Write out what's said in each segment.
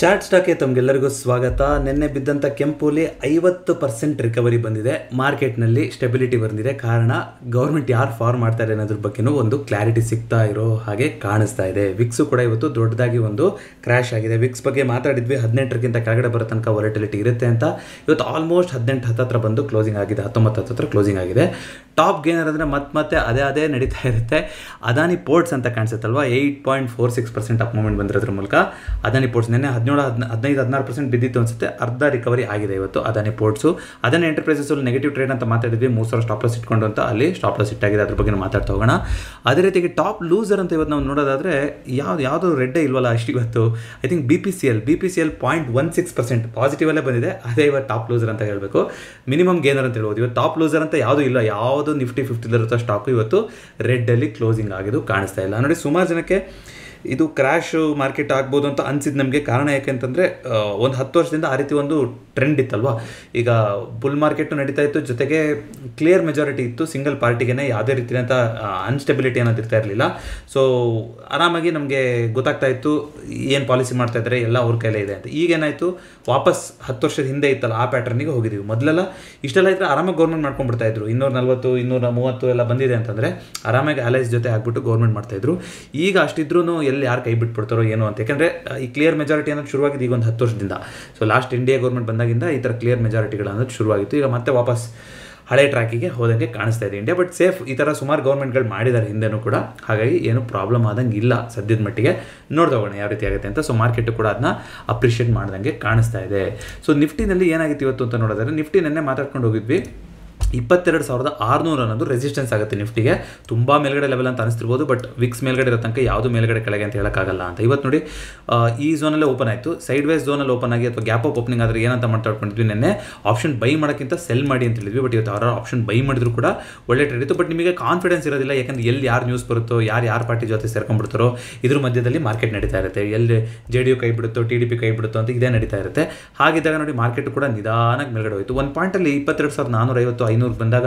chat ಸ್ಟಾಕ್ಗೆ ತಮಗೆಲ್ಲರಿಗೂ ಸ್ವಾಗತ ನಿನ್ನೆ ಬಿದ್ದಂಥ ಕೆಂಪುಲಿ ಐವತ್ತು ಪರ್ಸೆಂಟ್ ರಿಕವರಿ ಬಂದಿದೆ ಮಾರ್ಕೆಟ್ನಲ್ಲಿ ಸ್ಟೆಬಿಲಿಟಿ ಬಂದಿದೆ ಕಾರಣ ಗೌರ್ಮೆಂಟ್ ಯಾರು ಫಾರ್ಮ್ ಮಾಡ್ತಾರೆ ಅನ್ನೋದ್ರ ಬಗ್ಗೆ ಒಂದು ಕ್ಲಾರಿಟಿ ಸಿಗ್ತಾ ಇರೋ ಹಾಗೆ ಕಾಣಿಸ್ತಾ ಇದೆ ವಿಕ್ಸು ಕೂಡ ಇವತ್ತು ದೊಡ್ಡದಾಗಿ ಒಂದು ಕ್ರ್ಯಾಶ್ ಆಗಿದೆ ವಿಕ್ಸ್ ಬಗ್ಗೆ ಮಾತಾಡಿದ್ವಿ ಹದಿನೆಂಟರಕ್ಕಿಂತ ಕೆಳಗಡೆ ಬರೋ ತನಕ ವಾಲಿಟಿಲಿಟಿ ಇರುತ್ತೆ ಅಂತ ಇವತ್ತು ಆಲ್ಮೋಸ್ಟ್ ಹದಿನೆಂಟು ಹತ್ತತ್ರ ಬಂದು ಕ್ಲೋಸಿಂಗ್ ಆಗಿದೆ ಹತ್ತೊಂಬತ್ತು ಹತ್ತತ್ರ ಕ್ಲೋಸಿಂಗ್ ಆಗಿದೆ ಟಾಪ್ ಗೇನರ್ ಅಂದರೆ ಮತ್ತೆ ಮತ್ತೆ ಅದೇ ಅದೇ ನಡೀತಾ ಇರುತ್ತೆ ಅದಾನಿ ಪೋರ್ಟ್ಸ್ ಅಂತ ಕಾಣಿಸುತ್ತಲ್ವ eight point four six percent up moment ಬಂದಿರೋದ್ರ ಮೂಲಕ ಅದಾನಿ ಪೋರ್ಟ್ಸ್ ನಿನ್ನೆ ಹದಿನೇಳು ಹದಿನೇಳು ಹದಿನ ಹದಿನೈದು ಹದಿನಾರು ಪರ್ಸೆಂಟ್ ಬಿದ್ದಿತ್ತು ಅನಿಸುತ್ತೆ ಅರ್ಧ ರಿಕವರಿ ಆಗಿದೆ ಇವತ್ತು ಅದನ್ನೇ ಪೋರ್ಟ್ಸು ಅದನ್ನ ಎಂಟರ್ಪ್ರೈಸಸ್ಸಲ್ಲಿ ನೆಗೆಟಿವ್ ಟ್ರೇಡ್ ಅಂತ ಮಾತಾಡಿದ್ವಿ ಮೂರು ಸಾವಿರ ಸ್ಟಾಪ್ ಲಾಸ್ ಇಟ್ಕೊಂಡು ಅಂತ ಅಲ್ಲಿ ಸ್ಟಾಪ್ ಲಾಸ್ ಇಟ್ಟಾಗಿದೆ ಅದ್ರ ಬಗ್ಗೆ ಮಾತಾಡ್ತಾ ಹೋಗೋಣ ಅದೇ ರೀತಿಗೆ ಟಾಪ್ ಲೂಸರ್ ಅಂತ ಇವತ್ತು ನಾವು ನೋಡೋದಾದರೆ ಯಾವ್ದು ಯಾವುದು ರೆಡ್ಡೇ ಇಲ್ವಲ್ಲ ಅಷ್ಟು ಇವತ್ತು I think B P C L B P C L point one six percent ಪಾಸಿಟಿವಲ್ಲೇ ಬಂದಿದೆ ಅದೇ ಇವತ್ತು ಟಾಪ್ ಲೂಸರ್ ಅಂತ ಹೇಳಬೇಕು ಮಿನಿಮಮ್ ಗೇನರ್ ಅಂತ ಹೇಳ್ಬೋದು ಇವತ್ತು ಟಾಪ್ ಲೂಸರ್ ಅಂತ ಯಾವುದೂ ಇಲ್ಲ ಯಾವುದು ನಿಫ್ಟಿ ಫಿಫ್ಟಿಲಿರುತ್ತೋ ಸ್ಟಾಕು ಇವತ್ತು ರೆಡ್ ಅಲ್ಲಿ ಕ್ಲೋಸಿಂಗ್ ಆಗಿದ್ದು ಕಾಣಿಸ್ತಾ ಇಲ್ಲ ನೋಡಿ ಸುಮಾರು ಜನಕ್ಕೆ ಇದು ಕ್ರ್ಯಾಶ್ ಮಾರ್ಕೆಟ್ ಆಗ್ಬೋದು ಅಂತ ಅನಿಸಿದ ನಮಗೆ ಕಾರಣ ಅಂತಂದರೆ ಒಂದು ಹತ್ತು ವರ್ಷದಿಂದ ಆ ರೀತಿ ಒಂದು ಟ್ರೆಂಡ್ ಇತ್ತಲ್ವ ಈಗ ಬುಲ್ ಮಾರ್ಕೆಟ್ ನಡೀತಾ ಇತ್ತು ಜೊತೆಗೆ ಕ್ಲಿಯರ್ ಮೆಜಾರಿಟಿ ಇತ್ತು ಸಿಂಗಲ್ ಪಾರ್ಟಿಗೆನೇ ಯಾವುದೇ ರೀತಿಯಂತ ಅನ್ಸ್ಟೆಬಿಲಿಟಿ ಅನ್ನೋದು ಇರ್ತಾ ಇರಲಿಲ್ಲ ಸೊ ಆರಾಮಾಗಿ ನಮಗೆ ಗೊತ್ತಾಗ್ತಾ ಇತ್ತು ಏನು ಪಾಲಿಸಿ ಮಾಡ್ತಾ ಇದ್ದಾರೆ ಎಲ್ಲ ಅವ್ರ ಕೈಲೇ ಇದೆ ಅಂತ ಈಗೇನಾಯಿತು ವಾಪಸ್ ಹತ್ತು ವರ್ಷದ ಹಿಂದೆ ಇತ್ತಲ್ಲ ಆ ಪ್ಯಾಟರ್ನಿಗೆ ಹೋಗಿದ್ದೀವಿ ಮೊದಲೆಲ್ಲ ಇಷ್ಟೆಲ್ಲ ಇದ್ರೆ ಆರಾಮಾಗಿ ಗೌರ್ಮೆಂಟ್ ಮಾಡ್ಕೊಂಡ್ಬಿಡ್ತಾ ಇದ್ರು ಇನ್ನೂರ ನಲ್ವತ್ತು ಇನ್ನೂರ ಮೂವತ್ತು ಎಲ್ಲ ಬಂದಿದೆ ಅಂತಂದರೆ ಆರಾಮಾಗಿ ಅಲೈಸ್ ಜೊತೆ ಆಗ್ಬಿಟ್ಟು ಗೌರ್ಮೆಂಟ್ ಮಾಡ್ತಾಯಿದ್ರು ಈಗ ಅಷ್ಟಿದ್ರೂ ಎಲ್ಲಿ ಯಾರು ಕೈ ಬಿಟ್ಬಿಡ್ತಾರೋ ಏನೋ ಅಂತ ಯಾಕಂದ್ರೆ ಈ ಕ್ಲಿಯರ್ ಮೆಜಾರಿಟಿ ಅನ್ನೋದು ಶುರುವಾಗಿದ್ದು ಈಗ ಒಂದು ಹತ್ತು ವರ್ಷದಿಂದ ಸೊ ಲಾಸ್ಟ್ ಇಂಡಿಯಾ ಗೌರ್ಮೆಂಟ್ ಬಂದಾಗಿಂದ ಈ ಥರ ಕ್ಲಿಯರ್ ಮೆಜಾರಿಟಿಗಳು ಅನ್ನೋದು ಶುರುವಾಗಿತ್ತು ಈಗ ಮತ್ತೆ ವಾಪಸ್ ಹಳೆ ಟ್ರ್ಯಾಕಿಗೆ ಹೋದಂಗೆ ಕಾಣಿಸ್ತಾ ಇದೆ ಇಂಡಿಯಾ ಬಟ್ ಸೇಫ್ ಈ ಥರ ಸುಮಾರು ಗೌರ್ಮೆಂಟ್ಗಳು ಮಾಡಿದ್ದಾರೆ ಹಿಂದೆನೂ ಕೂಡ ಹಾಗಾಗಿ ಏನು ಪ್ರಾಬ್ಲಮ್ ಆದಂಗೆ ಇಲ್ಲ ಸದ್ಯದ ಮಟ್ಟಿಗೆ ನೋಡ್ದೋಗೋಣ ಯಾವ ರೀತಿ ಆಗುತ್ತೆ ಅಂತ ಸೊ ಮಾರ್ಕೆಟ್ ಕೂಡ ಅದನ್ನ ಅಪ್ರಿಷಿಯೇಟ್ ಮಾಡ್ದಂಗೆ ಕಾಣಿಸ್ತಾ ಇದೆ ಸೊ ನಿಫ್ಟಿನಲ್ಲಿ ಏನಾಗಿತ್ತು ಇವತ್ತು ಅಂತ ನೋಡಿದ್ರೆ ನಿಫ್ಟಿ ನೆನ್ನೆ ಮಾತಾಡ್ಕೊಂಡು ಹೋಗಿದ್ವಿ ಇಪ್ಪತ್ತೆರಡು ಸಾವಿರದ ಆರುನೂರು ಅನ್ನೋದು ರೆಸಿಸ್ಟೆನ್ಸ್ ಆಗುತ್ತೆ ನಿಫ್ಟಿಗೆ ತುಂಬ ಮೇಲ್ಗಡೆ ಲೆವೆಲ್ ಅಂತ ಅನಿಸ್ತಿರ್ಬೋದು ಬಟ್ ವಿಕ್ಸ್ ಮೇಲ್ಗಡೆ ಇರೋ ತನಕ ಯಾವುದು ಮೇಲ್ಗಡೆ ಕೆಳಗೆ ಅಂತ ಹೇಳೋಕ್ಕಾಗಲ್ಲ ಅಂತ ಇವತ್ತು ನೋಡಿ ಈ ಝೋನಲ್ಲೇ ಓಪನ್ ಆಯಿತು ಸೈಡ್ ವೈಸ್ ಝೋನಲ್ಲಿ ಓಪನ್ ಆಗಿ ಅಥವಾ ಗ್ಯಾಪ್ ಅಪ್ ಓಪನಿಂಗ್ ಆದರೆ ಏನಂತ ಮಾತಾಡ್ಕೊಂಡಿದ್ವಿ ನಿನ್ನೆ ಆಪ್ಷನ್ ಬೈ ಮಾಡೋಕ್ಕಿಂತ ಸೆಲ್ ಮಾಡಿ ಅಂತ ಹೇಳಿದ್ವಿ ಬಟ್ ಇವತ್ತು ಅವರ ಆಪ್ಷನ್ ಬೈ ಮಾಡಿದ್ರು ಕೂಡ ಒಳ್ಳೆ ಟ್ರೇಡ್ ಇತ್ತು ಬಟ್ ನಿಮಗೆ ಕಾನ್ಫಿಡೆನ್ಸ್ ಇರೋದಿಲ್ಲ ಯಾಕಂದ್ರೆ ಎಲ್ಲಿ ಯಾರು ನ್ಯೂಸ್ ಬರುತ್ತೋ ಯಾರು ಯಾರು ಪಾರ್ಟಿ ಜೊತೆ ಸೇರ್ಕೊಂಡ್ಬಿಡ್ತಾರೋ ಇದ್ರ ಮಧ್ಯದಲ್ಲಿ ಮಾರ್ಕೆಟ್ ನಡೀತಾ ಇರುತ್ತೆ ಎಲ್ಲಿ ಜೆ ಡಿ ಯು ಕೈ ಬಿಡುತ್ತೋ ಟಿ ಡಿ ಪಿ ಕೈ ಬಿಡುತ್ತೋ ಅಂತ ಇದೇ ನಡೀತಾ ಇರುತ್ತೆ ಹಾಗಿದ್ದಾಗ ನೋಡಿ ಮಾರ್ಕೆಟ್ ಕೂಡ ನಿಧಾನಕ್ಕೆ ಮೇಲ್ಗಡೆ ಹೋಯಿತು ಒಂದು ಪಾಯಿಂಟಲ್ಲಿ ಇಪ್ಪತ್ತೆರಡು ಸಾವಿರದ ನಾನೂರ ಐದು ಐನೂರು ಬಂದಾಗ